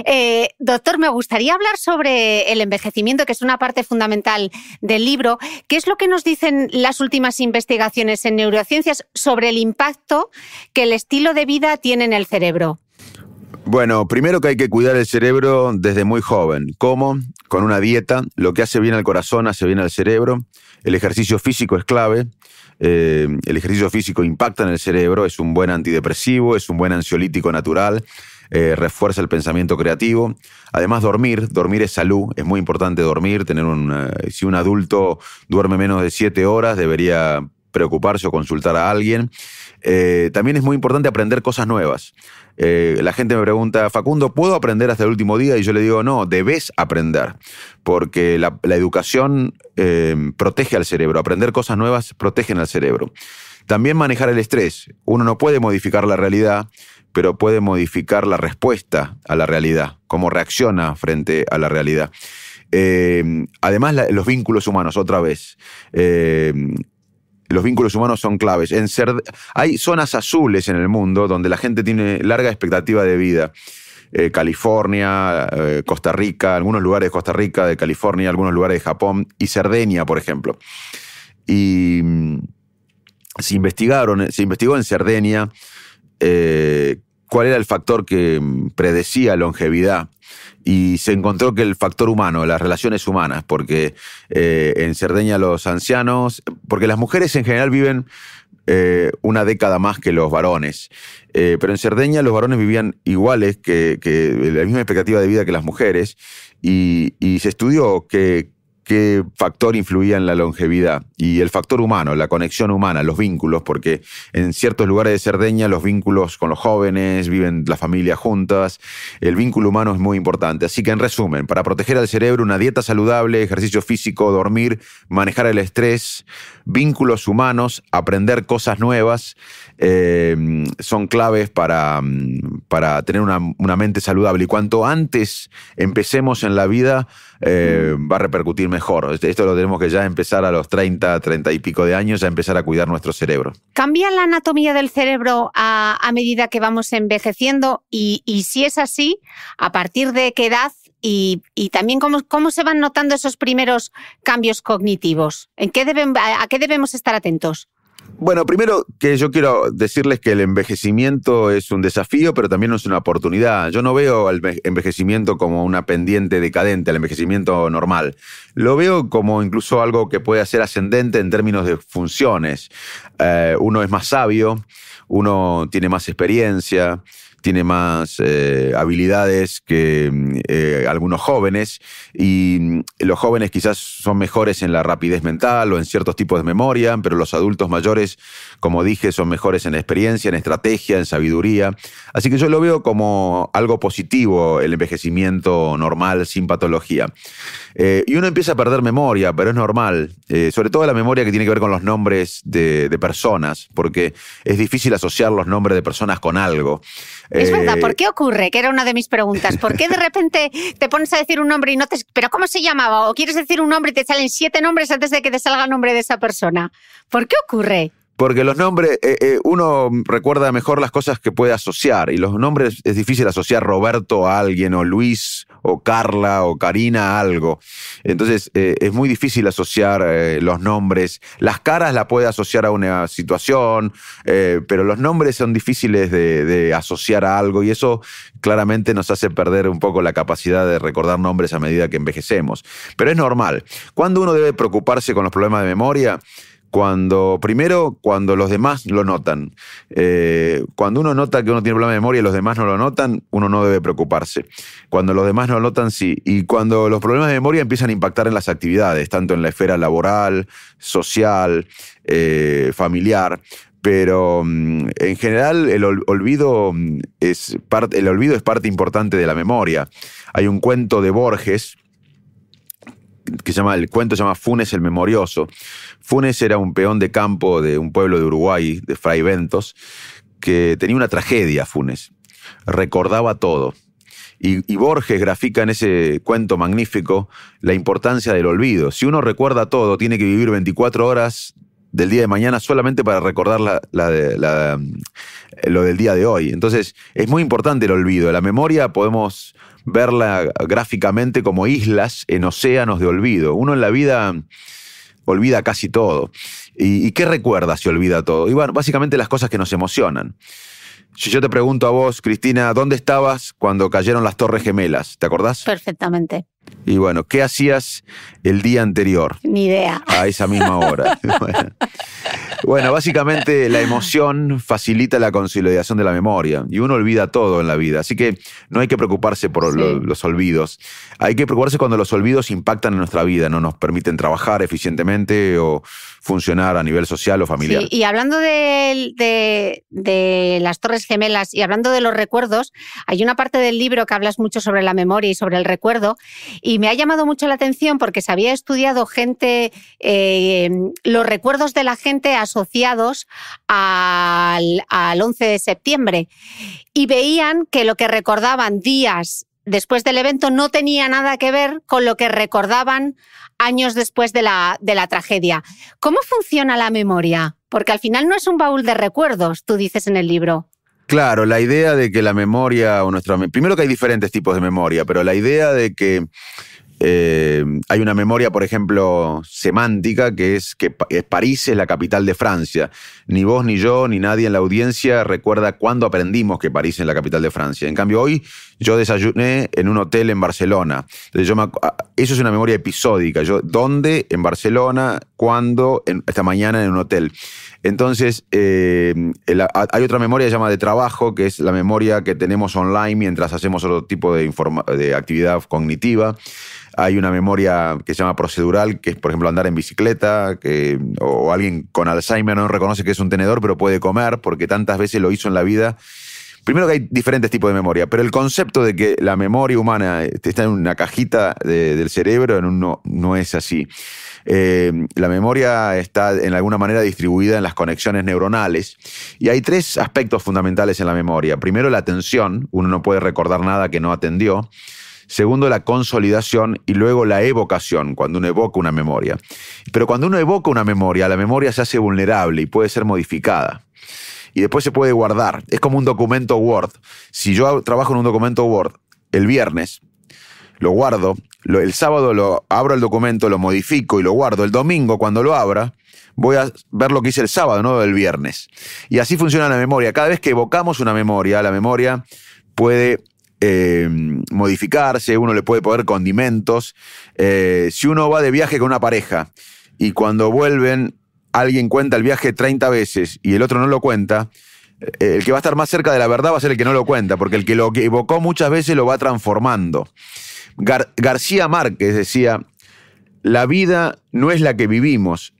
Eh, doctor, me gustaría hablar sobre el envejecimiento, que es una parte fundamental del libro. ¿Qué es lo que nos dicen las últimas investigaciones en neurociencias sobre el impacto que el estilo de vida tiene en el cerebro? Bueno, primero que hay que cuidar el cerebro desde muy joven. ¿Cómo? Con una dieta. Lo que hace bien al corazón hace bien al cerebro. El ejercicio físico es clave. Eh, el ejercicio físico impacta en el cerebro. Es un buen antidepresivo, es un buen ansiolítico natural. Eh, refuerza el pensamiento creativo. Además, dormir. Dormir es salud. Es muy importante dormir. Tener un, eh, si un adulto duerme menos de 7 horas, debería preocuparse o consultar a alguien. Eh, también es muy importante aprender cosas nuevas. Eh, la gente me pregunta, Facundo, ¿puedo aprender hasta el último día? Y yo le digo, no, debes aprender, porque la, educación eh, protege al cerebro, aprender cosas nuevas protegen al cerebro. También manejar el estrés. Uno no puede modificar la realidad, pero puede modificar la respuesta a la realidad, cómo reacciona frente a la realidad. además, los vínculos humanos, otra vez los vínculos humanos son claves. hay zonas azules en el mundo donde la gente tiene larga expectativa de vida. Eh, California, eh, Costa Rica, algunos lugares de Costa Rica, de California, algunos lugares de Japón y Cerdeña, por ejemplo. Y mm, se investigaron, se investigó en Cerdeña eh, cuál era el factor que mm, predecía longevidad y se encontró que el factor humano, las relaciones humanas, porque eh, en Cerdeña los ancianos, porque las mujeres en general viven eh, una década más que los varones, eh, pero en Cerdeña los varones vivían iguales, que, la misma expectativa de vida que las mujeres, y se estudió que qué factor influía en la longevidad. Y el factor humano, la conexión humana, los vínculos, porque en ciertos lugares de Cerdeña los vínculos con los jóvenes, viven las familias juntas, el vínculo humano es muy importante. Así que en resumen, para proteger al cerebro, una dieta saludable, ejercicio físico, dormir, manejar el estrés, vínculos humanos, aprender cosas nuevas, eh, son claves para, para tener una mente saludable. Y cuanto antes empecemos en la vida, eh, va a repercutir mejor. Este, esto lo tenemos que ya empezar a los 30, 30 y pico de años, a empezar a cuidar nuestro cerebro. ¿Cambia la anatomía del cerebro a, medida que vamos envejeciendo? Y, si es así, ¿a partir de qué edad? Y, también cómo, se van notando esos primeros cambios cognitivos. ¿A qué debemos estar atentos? Bueno, primero que yo quiero decirles que el envejecimiento es un desafío, pero también es una oportunidad. Yo no veo el envejecimiento como una pendiente decadente, el envejecimiento normal. Lo veo como incluso algo que puede ser ascendente en términos de funciones. Eh, uno es más sabio, uno tiene más experiencia, tiene más eh, habilidades que mm, eh, algunos jóvenes y mm, los jóvenes quizás son mejores en la rapidez mental o en ciertos tipos de memoria, pero los adultos mayores, como dije, son mejores en experiencia, en estrategia, en sabiduría. Así que yo lo veo como algo positivo el envejecimiento normal, sin patología. Eh, y uno empieza a perder memoria, pero es normal, sobre todo la memoria que tiene que ver con los nombres de personas, porque es difícil asociar los nombres de personas con algo. Es verdad, ¿por eh, qué ocurre? Que era una de mis preguntas. ¿Por qué de repente te pones a decir un nombre y no te... ¿Pero cómo se llamaba? ¿O quieres decir un nombre y te salen siete nombres antes de que te salga el nombre de esa persona? ¿Por qué ocurre? Porque los nombres, eh, eh, uno recuerda mejor las cosas que puede asociar, y los nombres es difícil asociar Roberto a alguien, o Luis, o Carla, o Karina a algo. Entonces eh, es muy difícil asociar los nombres. Las caras la puede asociar a una situación, pero los nombres son difíciles de asociar a algo, y eso claramente nos hace perder un poco la capacidad de recordar nombres a medida que envejecemos. Pero es normal. Cuando uno debe preocuparse con los problemas de memoria, cuando, primero, cuando los demás lo notan. Eh, cuando uno nota que uno tiene problemas de memoria y los demás no lo notan, uno no debe preocuparse. Cuando los demás no lo notan, sí. Y cuando los problemas de memoria empiezan a impactar en las actividades, tanto en la esfera laboral, social, eh, familiar. Pero mm, en general el olvido, mm, es parte, el olvido es parte importante de la memoria. Hay un cuento de Borges, que se llama, el cuento se llama Funes el Memorioso. Funes era un peón de campo de un pueblo de Uruguay, de Fray Ventos, que tenía una tragedia, Funes. Recordaba todo. Y, Borges grafica en ese cuento magnífico la importancia del olvido. Si uno recuerda todo, tiene que vivir 24 horas del día de mañana solamente para recordar la, lo del día de hoy. Entonces, es muy importante el olvido. La memoria podemos verla gráficamente como islas en océanos de olvido. Uno en la vida olvida casi todo. ¿Y, qué recuerda si olvida todo? Y bueno, básicamente las cosas que nos emocionan. Si yo te pregunto a vos, Cristina, ¿dónde estabas cuando cayeron las Torres Gemelas? ¿Te acordás? Perfectamente. Y bueno, ¿qué hacías el día anterior? Ni idea. A esa misma hora. bueno. básicamente la emoción facilita la consolidación de la memoria y uno olvida todo en la vida. Así que no hay que preocuparse por los olvidos. Hay que preocuparse cuando los olvidos impactan en nuestra vida, no nos permiten trabajar eficientemente o funcionar a nivel social o familiar. y hablando de, de las Torres Gemelas y hablando de los recuerdos, hay una parte del libro que hablas mucho sobre la memoria y sobre el recuerdo. Y me ha llamado mucho la atención porque se había estudiado gente, eh, los recuerdos de la gente asociados al, 11 de septiembre. Y veían que lo que recordaban días después del evento no tenía nada que ver con lo que recordaban años después de la, tragedia. ¿Cómo funciona la memoria? Porque al final no es un baúl de recuerdos, tú dices en el libro. Claro, la idea de que la memoria o nuestra... Primero que hay diferentes tipos de memoria, pero la idea de que eh, hay una memoria, por ejemplo, semántica, que es que París es la capital de Francia. Ni vos, ni yo, ni nadie en la audiencia recuerda cuándo aprendimos que París es la capital de Francia. En cambio, hoy yo desayuné en un hotel en Barcelona. Ah, eso es una memoria episódica. Yo, ¿Dónde? En Barcelona, cuándo, esta mañana en un hotel. Entonces, eh, hay otra memoria que se llama de trabajo, que es la memoria que tenemos online mientras hacemos otro tipo de, actividad cognitiva. Hay una memoria que se llama procedural, que es, por ejemplo, andar en bicicleta, que, o alguien con Alzheimer no reconoce que es un tenedor, pero puede comer, porque tantas veces lo hizo en la vida primero que hay diferentes tipos de memoria, pero el concepto de que la memoria humana este, está en una cajita del cerebro no, es así. Eh, la memoria está en alguna manera distribuida en las conexiones neuronales y hay tres aspectos fundamentales en la memoria. Primero, la atención, uno no puede recordar nada que no atendió. Segundo, la consolidación y luego la evocación, cuando uno evoca una memoria. Pero cuando uno evoca una memoria, la memoria se hace vulnerable y puede ser modificada y después se puede guardar. Es como un documento Word. Si yo trabajo en un documento Word el viernes, lo guardo, el sábado lo abro el documento, lo modifico y lo guardo. El domingo, cuando lo abra, voy a ver lo que hice el sábado, no El viernes. Y así funciona la memoria. Cada vez que evocamos una memoria, la memoria puede eh, modificarse, uno le puede poner condimentos. Eh, si uno va de viaje con una pareja y cuando vuelven alguien cuenta el viaje 30 veces y el otro no lo cuenta, eh, el que va a estar más cerca de la verdad va a ser el que no lo cuenta, porque el que lo evocó muchas veces lo va transformando. García Márquez decía, la vida no es la que vivimos,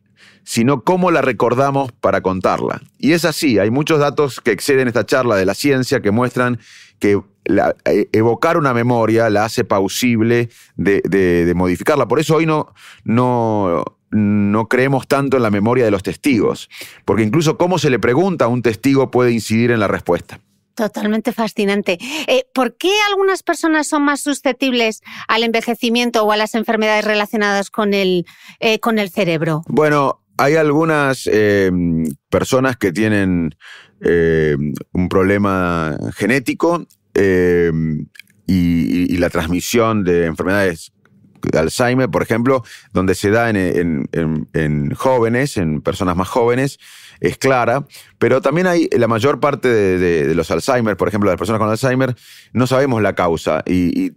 sino cómo la recordamos para contarla. Y es así, hay muchos datos que exceden esta charla de la ciencia que muestran que eh, evocar una memoria la hace pausible de, modificarla. Por eso hoy no, no no creemos tanto en la memoria de los testigos, porque incluso cómo se le pregunta a un testigo puede incidir en la respuesta. Totalmente fascinante. Eh, ¿Por qué algunas personas son más susceptibles al envejecimiento o a las enfermedades relacionadas con el, eh, con el cerebro? Bueno, hay algunas eh, personas que tienen un problema genético y, y la transmisión de enfermedades Alzheimer, por ejemplo, donde se da en, en jóvenes, en personas más jóvenes, es clara, pero también hay la mayor parte de, los Alzheimer, por ejemplo, de las personas con Alzheimer, no sabemos la causa y,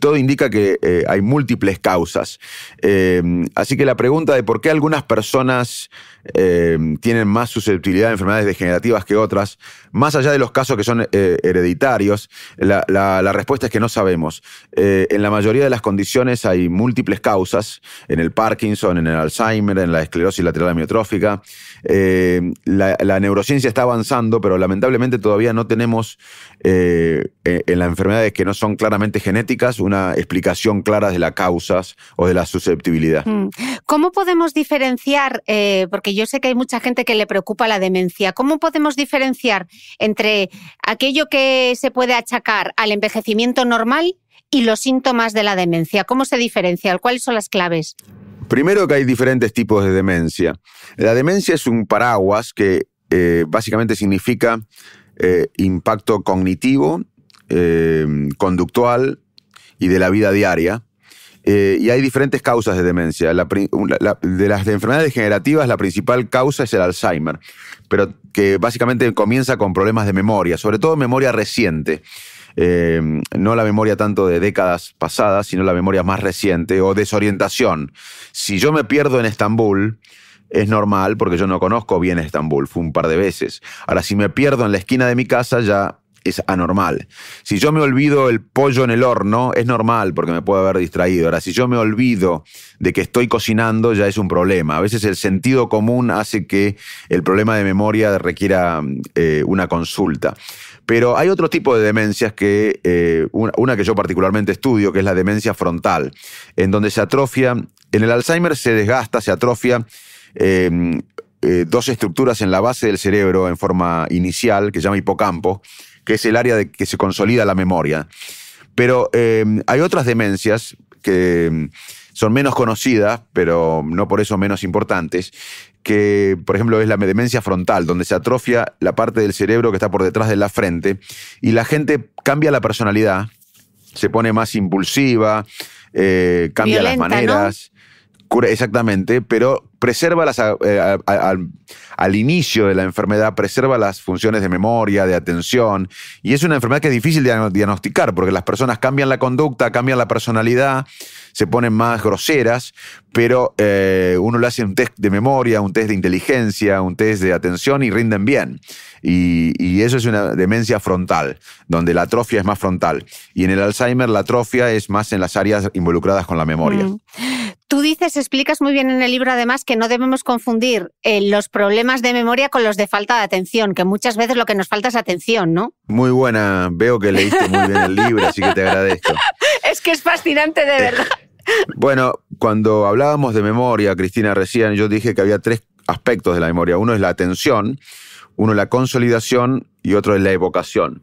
todo indica que eh, hay múltiples causas. Eh, así que la pregunta de por qué algunas personas eh, tienen más susceptibilidad a enfermedades degenerativas que otras, más allá de los casos que son hereditarios, la, respuesta es que no sabemos. en la mayoría de las condiciones hay múltiples causas, en el Parkinson, en el Alzheimer, en la esclerosis lateral amiotrófica. Eh, la, neurociencia está avanzando, pero lamentablemente todavía no tenemos eh, eh, en las enfermedades que no son claramente genéticas una explicación clara de las causas o de la susceptibilidad. Mm. ¿Cómo podemos diferenciar, porque yo sé que hay mucha gente que le preocupa la demencia, ¿cómo podemos diferenciar entre aquello que se puede achacar al envejecimiento normal? y los síntomas de la demencia. ¿Cómo se diferencia? ¿Cuáles son las claves? Primero que hay diferentes tipos de demencia. La demencia es un paraguas que eh, básicamente significa eh, impacto cognitivo, eh, conductual y de la vida diaria. y hay diferentes causas de demencia. de las enfermedades degenerativas, la principal causa es el Alzheimer, pero que básicamente comienza con problemas de memoria, sobre todo memoria reciente. Eh, no la memoria tanto de décadas pasadas, sino la memoria más reciente o desorientación. Si yo me pierdo en Estambul, es normal porque yo no conozco bien Estambul, fue un par de veces. Ahora, si me pierdo en la esquina de mi casa, ya es anormal. Si yo me olvido el pollo en el horno, es normal porque me puedo haber distraído. Ahora, si yo me olvido de que estoy cocinando, ya es un problema. A veces el sentido común hace que el problema de memoria requiera eh, una consulta. Pero hay otro tipo de demencias que, eh, una, que yo particularmente estudio, que es la demencia frontal, en donde se atrofia, en el Alzheimer se desgasta, se atrofia eh, eh, dos estructuras en la base del cerebro en forma inicial, que se llama hipocampo, que es el área de que se consolida la memoria. Pero hay otras demencias que son menos conocidas, pero no por eso menos importantes, que por ejemplo es la demencia frontal, donde se atrofia la parte del cerebro que está por detrás de la frente y la gente cambia la personalidad, se pone más impulsiva, eh, cambia las maneras. exactamente, pero preserva las, eh, al inicio de la enfermedad, preserva las funciones de memoria, de atención, y es una enfermedad que es difícil de diagnosticar porque las personas cambian la conducta, cambian la personalidad, se ponen más groseras, pero eh, uno le hace un test de memoria, un test de inteligencia, un test de atención y rinden bien. Y, eso es una demencia frontal, donde la atrofia es más frontal. Y en el Alzheimer la atrofia es más en las áreas involucradas con la memoria. Mm. Tú dices, explicas muy bien en el libro además que no debemos confundir eh, los problemas de memoria con los de falta de atención, que muchas veces lo que nos falta es atención, ¿no? Muy buena, veo que leíste muy bien el libro, así que te agradezco. Es que es fascinante de verdad. Bueno, cuando hablábamos de memoria, Cristina, recién yo dije que había tres aspectos de la memoria. Uno es la atención, uno es la consolidación y otro es la evocación.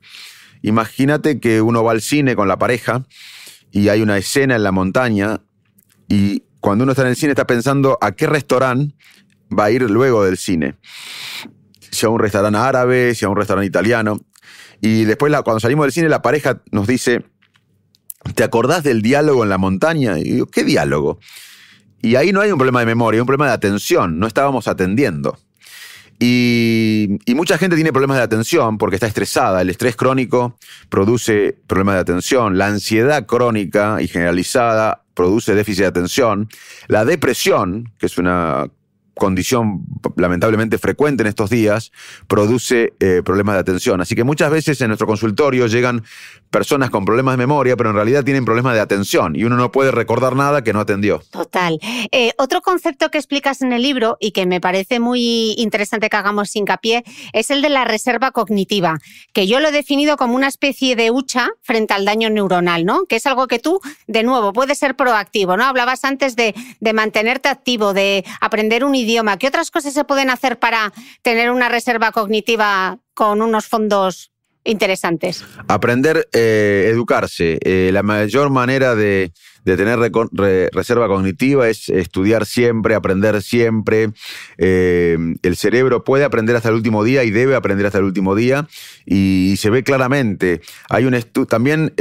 Imagínate que uno va al cine con la pareja y hay una escena en la montaña y cuando uno está en el cine está pensando a qué restaurante va a ir luego del cine. Si a un restaurante árabe, si a un restaurante italiano. Y después cuando salimos del cine la pareja nos dice, ¿te acordás del diálogo en la montaña? ¿qué diálogo? Y ahí no hay un problema de memoria, hay un problema de atención, no estábamos atendiendo. Y, y, mucha gente tiene problemas de atención porque está estresada. El estrés crónico produce problemas de atención. La ansiedad crónica y generalizada produce déficit de atención. La depresión, que es una condición lamentablemente frecuente en estos días, produce eh, problemas de atención. Así que muchas veces en nuestro consultorio llegan personas con problemas de memoria, pero en realidad tienen problemas de atención y uno no puede recordar nada que no atendió. Total. Eh, otro concepto que explicas en el libro y que me parece muy interesante que hagamos hincapié es el de la reserva cognitiva, que yo lo he definido como una especie de hucha frente al daño neuronal, ¿no? Que es algo que tú, de nuevo, puedes ser proactivo, ¿no? Hablabas antes de, de mantenerte activo, de aprender un idioma, ¿qué otras cosas se pueden hacer para tener una reserva cognitiva con unos fondos interesantes? Aprender, eh, educarse. Eh, la mayor manera de, tener reserva cognitiva es estudiar siempre, aprender siempre. Eh, el cerebro puede aprender hasta el último día y debe aprender hasta el último día. Y, se ve claramente. Hay un estudio. También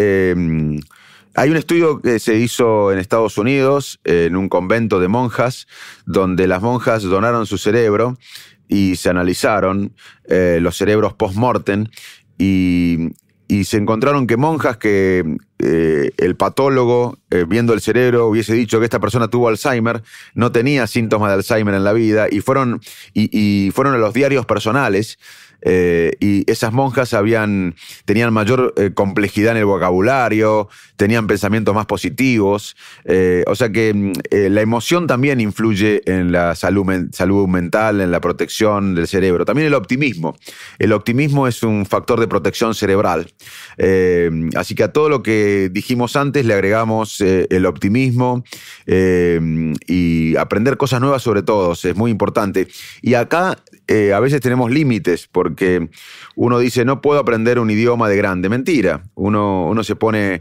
hay un estudio que se hizo en Estados Unidos, en un convento de monjas, donde las monjas donaron su cerebro y se analizaron eh, los cerebros post-mortem y se encontraron que monjas que, eh, el patólogo, eh, viendo el cerebro, hubiese dicho que esta persona tuvo Alzheimer, no tenía síntomas de Alzheimer en la vida, y fueron, y, fueron a los diarios personales, eh, y esas monjas habían, tenían mayor complejidad en el vocabulario, tenían pensamientos más positivos, o sea que mm, la emoción también influye en la salud, salud mental, en la protección del cerebro, también el optimismo. El optimismo es un factor de protección cerebral, así que a todo lo que eh, dijimos antes, le agregamos eh, el optimismo eh, y aprender cosas nuevas sobre todo, es muy importante. Y acá a veces tenemos límites porque uno dice, no puedo aprender un idioma de grande. Mentira, uno, uno se pone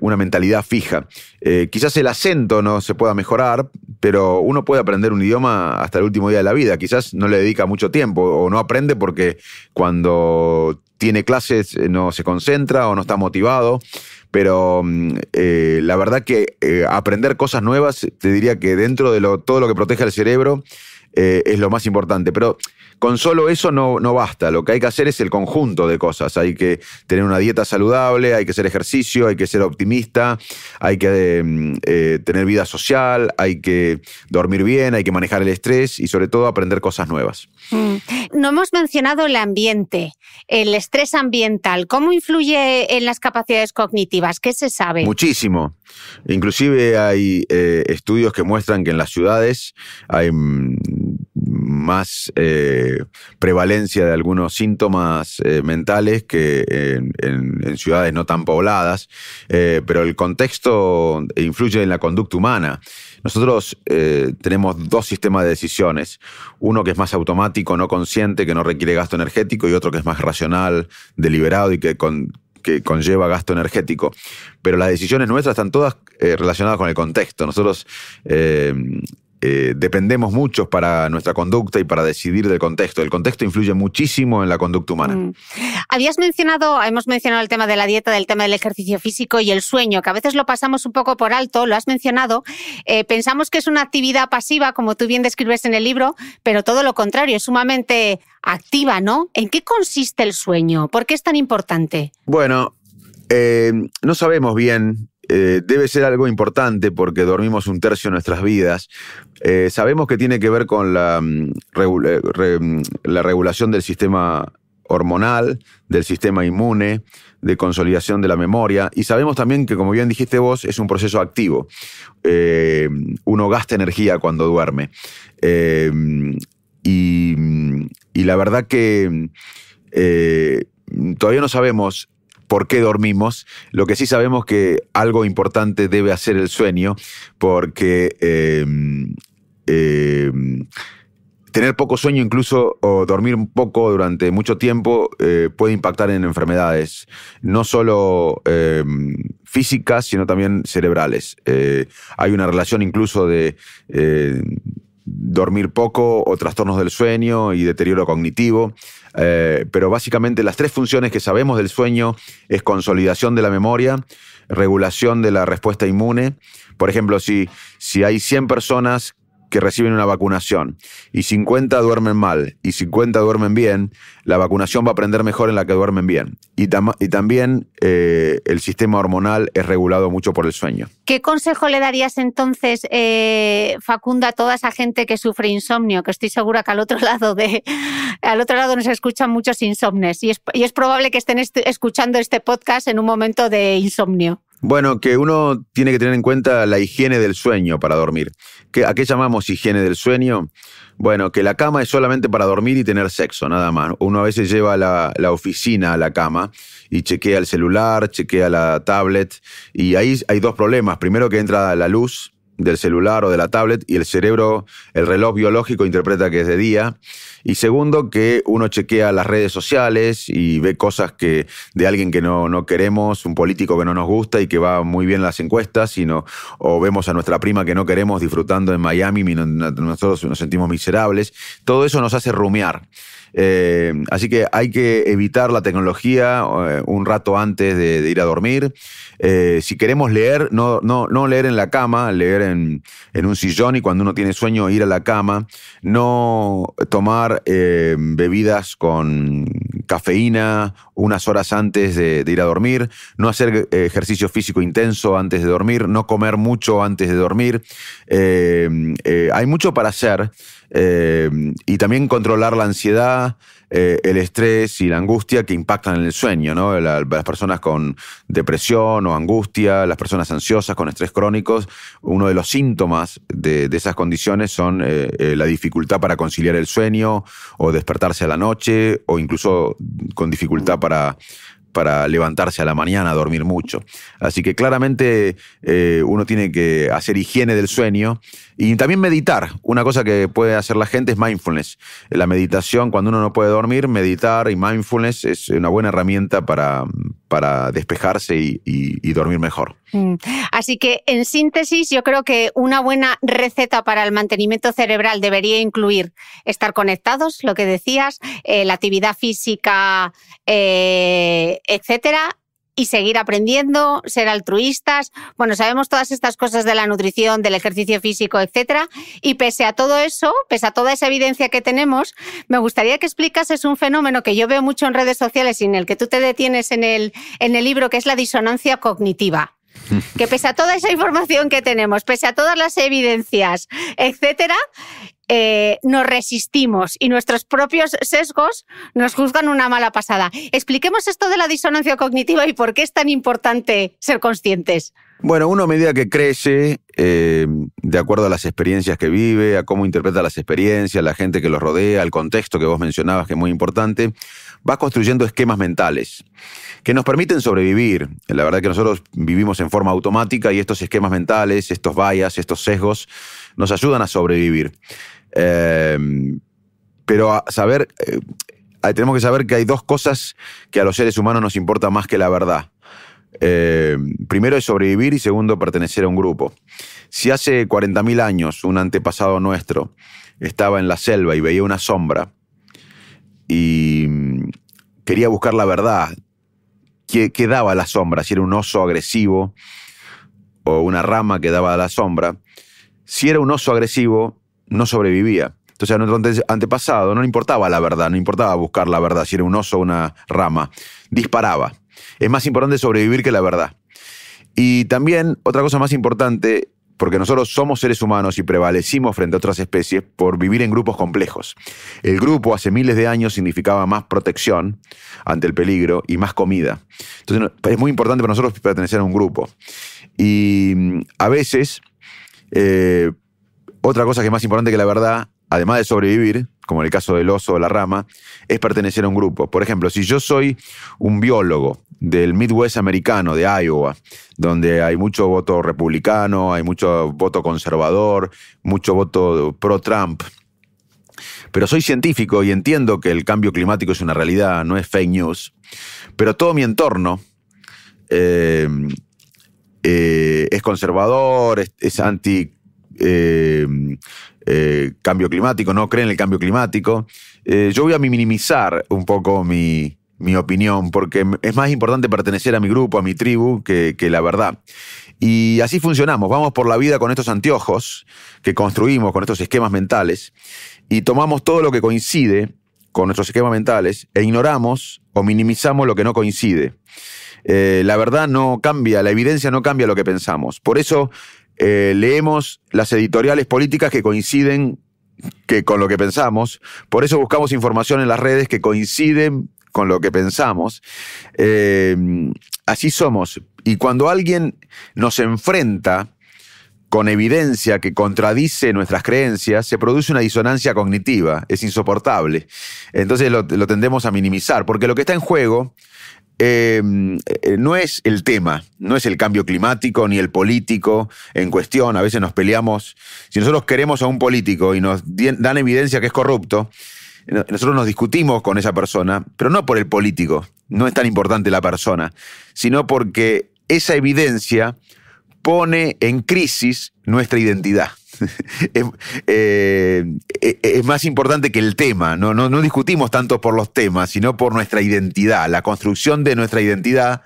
una mentalidad fija. quizás el acento no se pueda mejorar, pero uno puede aprender un idioma hasta el último día de la vida. Quizás no le dedica mucho tiempo o no aprende porque cuando tiene clases no se concentra o no está motivado pero mm, eh, la verdad que eh, aprender cosas nuevas, te diría que dentro de lo, todo lo que protege al cerebro eh, es lo más importante. Pero con solo eso no, basta. Lo que hay que hacer es el conjunto de cosas. Hay que tener una dieta saludable, hay que hacer ejercicio, hay que ser optimista, hay que em, eh, tener vida social, hay que dormir bien, hay que manejar el estrés y sobre todo aprender cosas nuevas. Mm. No hemos mencionado el ambiente, el estrés ambiental. ¿Cómo influye en las capacidades cognitivas? ¿Qué se sabe? Muchísimo. Inclusive hay eh, estudios que muestran que en las ciudades hay mm, más eh, prevalencia de algunos síntomas eh, mentales que en, ciudades no tan pobladas, eh, pero el contexto influye en la conducta humana. Nosotros tenemos dos sistemas de decisiones. Uno que es más automático, no consciente, que no requiere gasto energético, y otro que es más racional, deliberado y que, que conlleva gasto energético. Pero las decisiones nuestras están todas relacionadas con el contexto. Nosotros eh, dependemos mucho para nuestra conducta y para decidir del contexto. El contexto influye muchísimo en la conducta humana. Mm. Habías mencionado, hemos mencionado el tema de la dieta, del tema del ejercicio físico y el sueño, que a veces lo pasamos un poco por alto, lo has mencionado. Eh, pensamos que es una actividad pasiva, como tú bien describes en el libro, pero todo lo contrario, es sumamente activa, ¿no? ¿En qué consiste el sueño? ¿Por qué es tan importante? Bueno, eh, no sabemos bien eh, debe ser algo importante porque dormimos un tercio de nuestras vidas. Eh, sabemos que tiene que ver con mm, eh, mm, la, regulación del sistema hormonal, del sistema inmune, de consolidación de la memoria. Y sabemos también que, como bien dijiste vos, es un proceso activo. uno gasta energía cuando duerme. y, la verdad que todavía no sabemos por qué dormimos. Lo que sí sabemos que algo importante debe hacer el sueño, porque em, em, tener poco sueño incluso o dormir un poco durante mucho tiempo eh, puede impactar en enfermedades, no solo em, físicas, sino también cerebrales. Eh, hay una relación incluso de eh, dormir poco o trastornos del sueño y deterioro cognitivo. Eh, pero básicamente las tres funciones que sabemos del sueño es consolidación de la memoria, regulación de la respuesta inmune. Por ejemplo, si, si hay 100 personas que reciben una vacunación y 50 duermen mal y 50 duermen bien, la vacunación va a aprender mejor en la que duermen bien. Y, y también eh, el sistema hormonal es regulado mucho por el sueño. ¿Qué consejo le darías entonces, eh, Facunda, a toda esa gente que sufre insomnio? Que estoy segura que al otro lado de al otro lado nos escuchan muchos insomnes y es, probable que estén escuchando este podcast en un momento de insomnio. Bueno, que uno tiene que tener en cuenta la higiene del sueño para dormir. ¿A qué llamamos higiene del sueño? Bueno, que la cama es solamente para dormir y tener sexo, nada más. Uno a veces lleva la, la oficina a la cama y chequea el celular, chequea la tablet, y ahí hay dos problemas. Primero que entra la luz del celular o de la tablet y el cerebro, el reloj biológico interpreta que es de día. Y segundo, que uno chequea las redes sociales y ve cosas que de alguien que no, queremos, un político que no nos gusta y que va muy bien en las encuestas, sino, o vemos a nuestra prima que no queremos disfrutando en Miami y nosotros nos sentimos miserables. Todo eso nos hace rumiar. Eh, así que hay que evitar la tecnología eh, un rato antes de, ir a dormir. Eh, si queremos leer, no, no, leer en la cama, leer en, un sillón y cuando uno tiene sueño ir a la cama. No tomar bebidas con cafeína unas horas antes de ir a dormir. No hacer ejercicio físico intenso antes de dormir. No comer mucho antes de dormir. hay mucho para hacer. Eh, y también controlar la ansiedad, eh, el estrés y la angustia que impactan en el sueño, ¿no? las personas con depresión o angustia, las personas ansiosas con estrés crónicos, uno de los síntomas de, esas condiciones son eh, la dificultad para conciliar el sueño o despertarse a la noche o incluso con dificultad para levantarse a la mañana, a dormir mucho. Así que claramente uno tiene que hacer higiene del sueño y también meditar. Una cosa que puede hacer la gente es mindfulness. La meditación, cuando uno no puede dormir, meditar y mindfulness es una buena herramienta para, para despejarse y, dormir mejor. Mm. Así que, en síntesis, yo creo que una buena receta para el mantenimiento cerebral debería incluir estar conectados, lo que decías, eh, la actividad física, eh, etcétera, y seguir aprendiendo, ser altruistas. Bueno, sabemos todas estas cosas de la nutrición, del ejercicio físico, etcétera. Y pese a todo eso, pese a toda esa evidencia que tenemos, me gustaría que explicases un fenómeno que yo veo mucho en redes sociales y en el que tú te detienes en el, en el libro, que es la disonancia cognitiva. que pese a toda esa información que tenemos, pese a todas las evidencias, etcétera, eh, nos resistimos y nuestros propios sesgos nos juzgan una mala pasada. Expliquemos esto de la disonancia cognitiva y por qué es tan importante ser conscientes. Bueno, uno a medida que crece, eh, de acuerdo a las experiencias que vive, a cómo interpreta las experiencias, la gente que los rodea, al contexto que vos mencionabas, que es muy importante, vas construyendo esquemas mentales que nos permiten sobrevivir. La verdad que nosotros vivimos en forma automática y estos esquemas mentales, estos vallas, estos sesgos, nos ayudan a sobrevivir. Em, pero saber, eh, tenemos que saber que hay dos cosas que a los seres humanos nos importa más que la verdad. Em, primero es sobrevivir y segundo pertenecer a un grupo. Si hace 40.000 años un antepasado nuestro estaba en la selva y veía una sombra y quería buscar la verdad. que daba la sombra? Si era un oso agresivo o una rama que daba la sombra. Si era un oso agresivo, no sobrevivía. Entonces, a nuestro antepasado no le importaba la verdad, no importaba buscar la verdad, si era un oso o una rama. Disparaba. Es más importante sobrevivir que la verdad. Y también, otra cosa más importante porque nosotros somos seres humanos y prevalecimos frente a otras especies por vivir en grupos complejos. El grupo hace miles de años significaba más protección ante el peligro y más comida. Entonces es muy importante para nosotros pertenecer a un grupo. Y mm, a veces, eh, otra cosa que es más importante que la verdad, además de sobrevivir, como en el caso del oso o la rama, es pertenecer a un grupo. Por ejemplo, si yo soy un biólogo del Midwest americano, de Iowa, donde hay mucho voto republicano, hay mucho voto conservador, mucho voto pro-Trump, pero soy científico y entiendo que el cambio climático es una realidad, no es fake news, pero todo mi entorno... Eh, eh, es conservador, es, es anti eh, eh, cambio climático, no creen en el cambio climático. Eh, yo voy a minimizar un poco mi, opinión, porque es más importante pertenecer a mi grupo, a mi tribu, que, la verdad. Y así funcionamos, vamos por la vida con estos anteojos que construimos, con estos esquemas mentales, y tomamos todo lo que coincide con nuestros esquemas mentales e ignoramos o minimizamos lo que no coincide. la verdad no cambia, la evidencia no cambia lo que pensamos. Por eso eh, leemos las editoriales políticas que coinciden con lo que pensamos, por eso buscamos información en las redes que coinciden con lo que pensamos. Eh, así somos. Y cuando alguien nos enfrenta con evidencia que contradice nuestras creencias, se produce una disonancia cognitiva, es insoportable. Entonces lo, lo tendemos a minimizar, porque lo que está en juego Em, eh, no es el tema, no es el cambio climático ni el político en cuestión. A veces nos peleamos. Si nosotros queremos a un político y nos dan evidencia que es corrupto, nosotros nos discutimos con esa persona, pero no por el político, no es tan importante la persona, sino porque esa evidencia pone en crisis nuestra identidad. Eh, eh, es, más importante que el tema. ¿no? No, discutimos tanto por los temas, sino por nuestra identidad. La construcción de nuestra identidad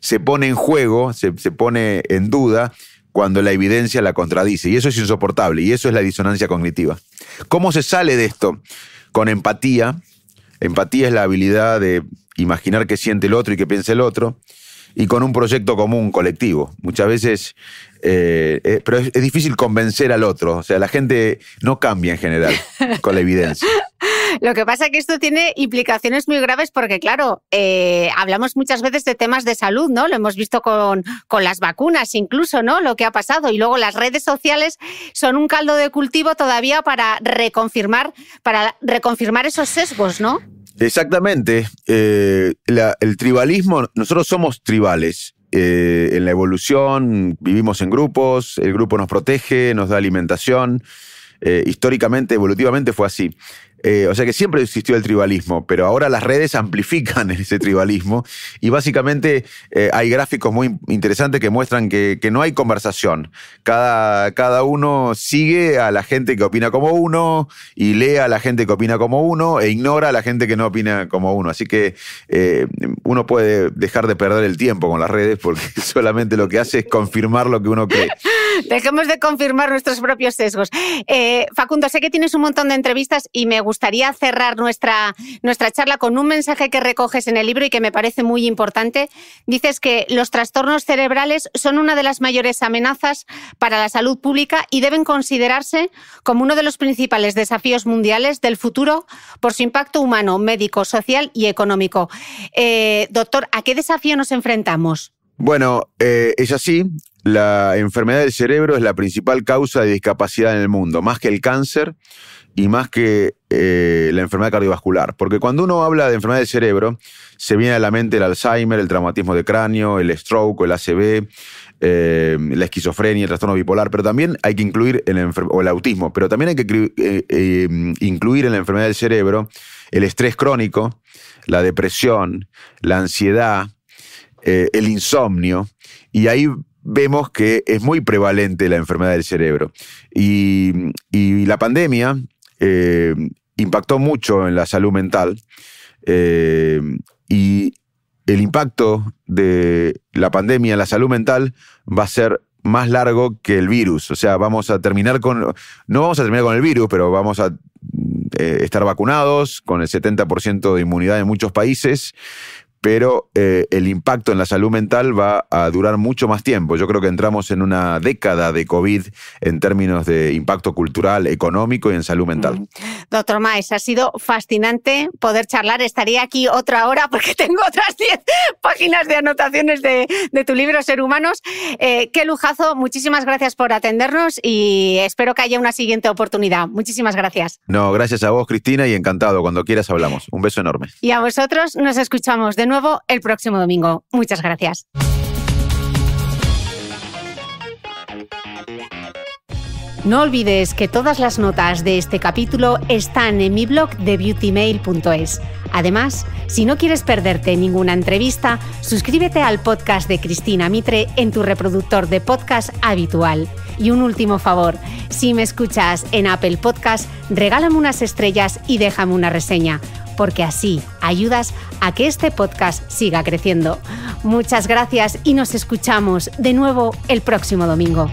se pone en juego, se, se pone en duda cuando la evidencia la contradice. Y eso es insoportable, y eso es la disonancia cognitiva. ¿Cómo se sale de esto? Con empatía. Empatía es la habilidad de imaginar qué siente el otro y qué piensa el otro y con un proyecto común, colectivo. Muchas veces eh, eh, pero es, difícil convencer al otro. O sea, la gente no cambia en general con la evidencia. Lo que pasa es que esto tiene implicaciones muy graves porque, claro, eh, hablamos muchas veces de temas de salud, ¿no? Lo hemos visto con, las vacunas, incluso, ¿no? Lo que ha pasado. Y luego las redes sociales son un caldo de cultivo todavía para reconfirmar, para reconfirmar esos sesgos, ¿no? Exactamente. el tribalismo, nosotros somos tribales. Eh, en la evolución, vivimos en grupos, el grupo nos protege, nos da alimentación. Eh, históricamente, evolutivamente fue así. Eh, o sea que siempre existió el tribalismo, pero ahora las redes amplifican ese tribalismo y básicamente eh, hay gráficos muy interesantes que muestran que, no hay conversación. Cada, cada, uno sigue a la gente que opina como uno y lee a la gente que opina como uno e ignora a la gente que no opina como uno. Así que eh, uno puede dejar de perder el tiempo con las redes porque solamente lo que hace es confirmar lo que uno cree. Dejemos de confirmar nuestros propios sesgos. Eh, Facundo, sé que tienes un montón de entrevistas y me gustaría cerrar nuestra, nuestra charla con un mensaje que recoges en el libro y que me parece muy importante. Dices que los trastornos cerebrales son una de las mayores amenazas para la salud pública y deben considerarse como uno de los principales desafíos mundiales del futuro por su impacto humano, médico, social y económico. Eh, doctor, ¿a qué desafío nos enfrentamos? Bueno, eh, es así. La enfermedad del cerebro es la principal causa de discapacidad en el mundo, más que el cáncer y más que eh, la enfermedad cardiovascular. Porque cuando uno habla de enfermedad del cerebro, se viene a la mente el Alzheimer, el traumatismo de cráneo, el stroke, el ACV, eh, la esquizofrenia, el trastorno bipolar, pero también hay que incluir el, o el autismo, pero también hay que incluir en la enfermedad del cerebro el estrés crónico, la depresión, la ansiedad, eh, el insomnio, y ahí vemos que es muy prevalente la enfermedad del cerebro. Y, la pandemia eh, impactó mucho en la salud mental eh, y el impacto de la pandemia en la salud mental va a ser más largo que el virus. O sea, vamos a terminar con, no vamos a terminar con el virus, pero vamos a estar vacunados con el 70% de inmunidad en muchos países, pero eh, el impacto en la salud mental va a durar mucho más tiempo. Yo creo que entramos en una década de COVID en términos de impacto cultural, económico y en salud mental. Mm. Doctor Maes, ha sido fascinante poder charlar. Estaría aquí otra hora porque tengo otras 10 páginas de anotaciones de, tu libro Ser Humanos. Eh, qué lujazo, muchísimas gracias por atendernos y espero que haya una siguiente oportunidad. Muchísimas gracias. No, gracias a vos, Cristina, y encantado. Cuando quieras hablamos. Un beso enorme. Y a vosotros nos escuchamos de nuevo el próximo domingo. Muchas gracias. No olvides que todas las notas de este capítulo están en mi blog de beautymail.es. Además, si no quieres perderte ninguna entrevista, suscríbete al podcast de Cristina Mitre en tu reproductor de podcast habitual. Y un último favor, si me escuchas en Apple Podcast, regálame unas estrellas y déjame una reseña porque así ayudas a que este podcast siga creciendo. Muchas gracias y nos escuchamos de nuevo el próximo domingo.